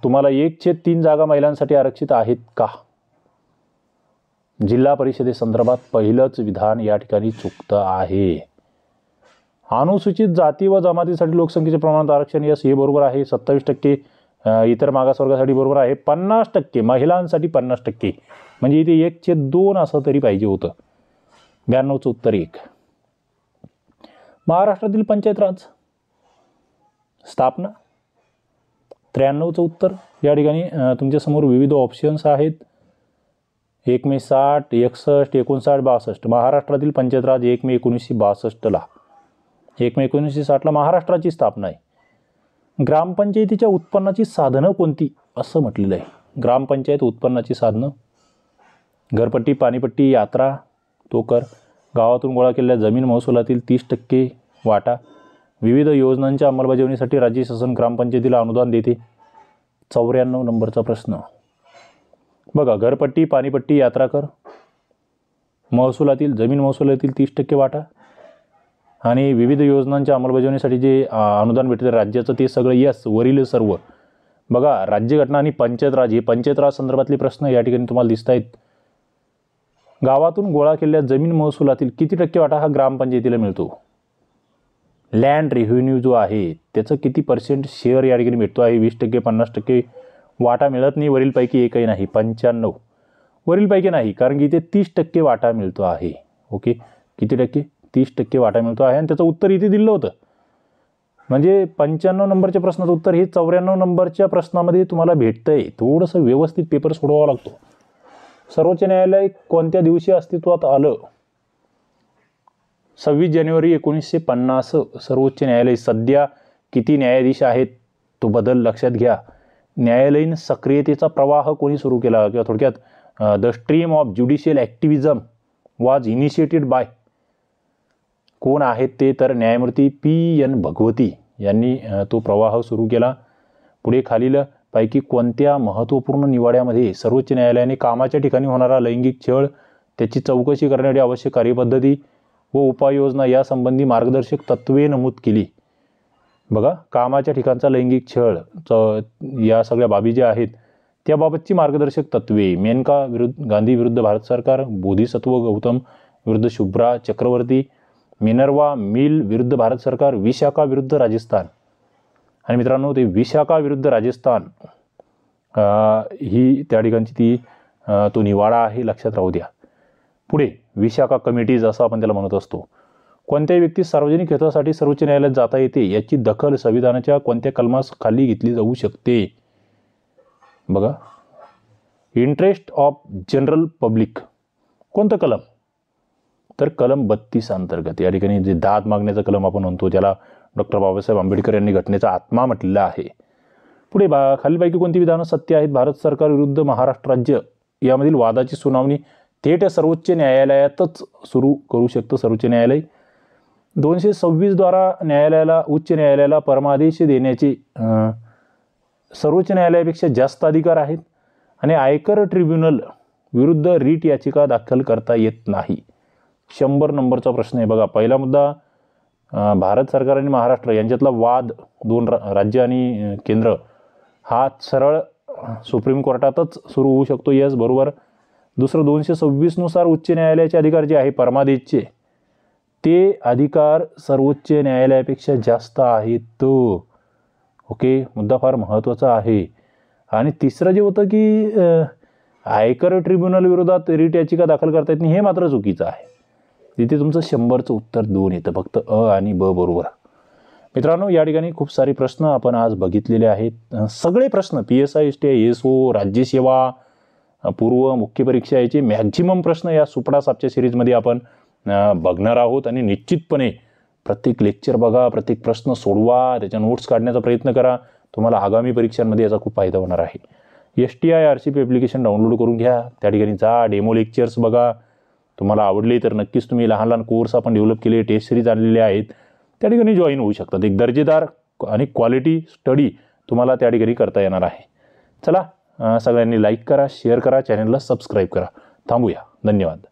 तुम्हाला एक छेद तीन जागा महिलांसाठी आरक्षित आहेत का जिल्हा परिषदेसंदर्भात पहिलंच विधान या ठिकाणी चुकतं आहे अनुसूचित जाती व जमातीसाठी लोकसंख्येचे प्रमाणात आरक्षण यस हे बरोबर आहे सत्तावीस टक्के इतर मागासवर्गासाठी बरोबर आहे पन्नास टक्के महिलांसाठी पन्नास टक्के म्हणजे इथे एक चे दोन असं तरी पाहिजे होतं ब्याण्णवचं उत्तर एक महाराष्ट्रातील पंचायत राज स्थापना त्र्याण्णवचं उत्तर या ठिकाणी तुमच्यासमोर विविध ऑप्शन्स आहेत एक मे साठ एकसष्ट एकोणसाठ बासष्ट महाराष्ट्रातील पंचायत राज एक मे एकोणीसशे बासष्टला एक मे एकोणीसशे साठला महाराष्ट्राची स्थापना आहे ग्रामपंचायतीच्या उत्पन्नाची साधनं कोणती असं म्हटलेलं आहे ग्रामपंचायत उत्पन्नाची साधनं घरपट्टी पाणीपट्टी यात्रा तोकर गावातून गोळा केलेल्या जमीन महसुलातील तीस टक्के वाटा विविध योजनांच्या अंमलबजावणीसाठी राज्य शासन ग्रामपंचायतीला अनुदान देते चौऱ्याण्णव नंबरचा प्रश्न बघा घरपट्टी पाणीपट्टी यात्रा कर महसुलातील जमीन महसुलातील तीस टक्के वाटा आणि विविध योजनांच्या अंमलबजावणीसाठी जे अनुदान भेटते राज्याचं ते सगळं यस वरील सर्व बघा राज्यघटना आणि पंचायत राज हे पंचायत राज संदर्भातले प्रश्न या ठिकाणी तुम्हाला दिसत आहेत गावातून गोळा केलेल्या जमीन महसुलातील किती टक्के वाटा हा ग्रामपंचायतीला मिळतो लँड रेव्हेन्यू जो आहे त्याचं किती पर्सेंट शेअर या ठिकाणी भेटतो आहे वीस टक्के पन्नास टक्के वाटा मिळत नाही वरीलपैकी एकही नाही पंच्याण्णव वरीलपैकी नाही कारण की इथे तीस टक्के वाटा मिळतो आहे ओके किती टक्के तीस टक्के वाटा मिळतो आहे आणि त्याचं उत्तर इथे दिलं होतं म्हणजे पंच्याण्णव नंबरच्या प्रश्नाचं उत्तर हे चौऱ्याण्णव नंबरच्या प्रश्नामध्ये तुम्हाला भेटतंय आहे थोडंसं व्यवस्थित पेपर सोडवावा लागतो सर्वोच्च न्यायालय कोणत्या दिवशी अस्तित्वात आलं सव्वीस जानेवारी एकोणीसशे पन्नास सर्वोच्च न्यायालय सध्या किती न्यायाधीश आहेत तो बदल लक्षात घ्या न्यायालयीन सक्रियतेचा प्रवाह कोणी सुरू केला किंवा थोडक्यात the stream of judicial activism was initiated bye कोण आहेत ते तर न्यायमूर्ती पी एन भगवती यांनी तो प्रवाह सुरू केला पुढे खालील पैकी कोणत्या महत्त्वपूर्ण निवाड्यामध्ये सर्वोच्च न्यायालयाने कामाच्या ठिकाणी होणारा लैंगिक छळ त्याची चौकशी करण्यासाठी आवश्यक कार्यपद्धती व उपाययोजना यासंबंधी मार्गदर्शक तत्त्वे नमूद केली बघा कामाच्या ठिकाणचा लैंगिक छळ च या सगळ्या बाबी ज्या आहेत त्याबाबतची मार्गदर्शक तत्वे मेनका विरुद्ध गांधी विरुद्ध भारत सरकार बोधिसत्व गौतम विरुद्ध शुभ्रा चक्रवर्ती मिनर्वा मिल विरुद्ध भारत सरकार विशाखा विरुद्ध राजस्थान आणि मित्रांनो ते विशाखा विरुद्ध राजस्थान ही त्या ठिकाणची ती तो निवाडा आहे लक्षात राहू द्या पुढे विशाखा कमिटीज असं आपण त्याला म्हणत असतो कोणत्याही व्यक्ती सार्वजनिक हितासाठी सर्वोच्च न्यायालयात जाता येते याची दखल संविधानाच्या कोणत्या कलमास खाली घेतली जाऊ शकते बघा इंटरेस्ट ऑफ जनरल पब्लिक कोणतं कलम तर कलम बत्तीस अंतर्गत या ठिकाणी जे दाद मागण्याचा कलम आपण म्हणतो त्याला डॉक्टर बाबासाहेब आंबेडकर यांनी घटनेचा आत्मा म्हटलेला आहे पुढे बा खालीपैकी कोणती विधानं सत्य आहेत भारत सरकार विरुद्ध महाराष्ट्र राज्य यामधील वादाची सुनावणी थेट सर्वोच्च न्यायालयातच सुरू करू शकतं सर्वोच्च न्यायालय दोनशे सव्वीसद्वारा न्यायालयाला उच्च न्यायालयाला परमादेश देण्याचे सर्वोच्च न्यायालयापेक्षा जास्त अधिकार आहेत आणि आयकर ट्रिब्युनल विरुद्ध रीट याचिका दाखल करता येत नाही शंभर नंबरचा प्रश्न आहे बघा पहिला मुद्दा भारत सरकार आणि महाराष्ट्र यांच्यातला वाद दोन राज्य आणि केंद्र हा सरळ सुप्रीम कोर्टातच सुरू होऊ शकतो बरोबर दुसरं दोनशे सव्वीसनुसार उच्च न्यायालयाचे अधिकार जे आहे परमादेशचे ते अधिकार सर्वोच्च न्यायालयापेक्षा जास्त आहेत ओके मुद्दा फार महत्त्वाचा आहे आणि तिसरं जे होतं की आयकर ट्रिब्युनल विरोधात रिट याचिका दाखल करता येत नाही हे मात्र चुकीचं आहे तिथे तुमचं शंभरचं उत्तर दोन येतं फक्त अ आणि ब बरोबर मित्रांनो या ठिकाणी खूप सारे प्रश्न आपण आज बघितलेले आहेत सगळे प्रश्न P S I S T I S S राज्यसेवा पूर्व मुख्य परीक्षा याचे मॅक्झिमम प्रश्न या सुपडा सापच्या सिरीजमध्ये आपण बघणार आहोत आणि निश्चितपणे प्रत्येक लेक्चर बघा प्रत्येक प्रश्न सोडवा त्याच्या नोट्स काढण्याचा प्रयत्न करा तुम्हाला आगामी परीक्षांमध्ये याचा खूप फायदा होणार आहे S T I R C P application download करून घ्या त्या ठिकाणी जा डेमो लेक्चर्स बघा तुम्हाला आवडले तर नक्कीच तुम्ही लहान लहान कोर्स आपण डेव्हलप केले टेस्ट सिरीज आलेले आहेत त्या ठिकाणी जॉईन होऊ शकतात एक दर्जेदार आणि क्वालिटी स्टडी तुम्हाला त्या ठिकाणी करता येणार आहे चला सगळ्यांनी लाईक करा शेअर करा चॅनलला सबस्क्राईब करा थांबूया धन्यवाद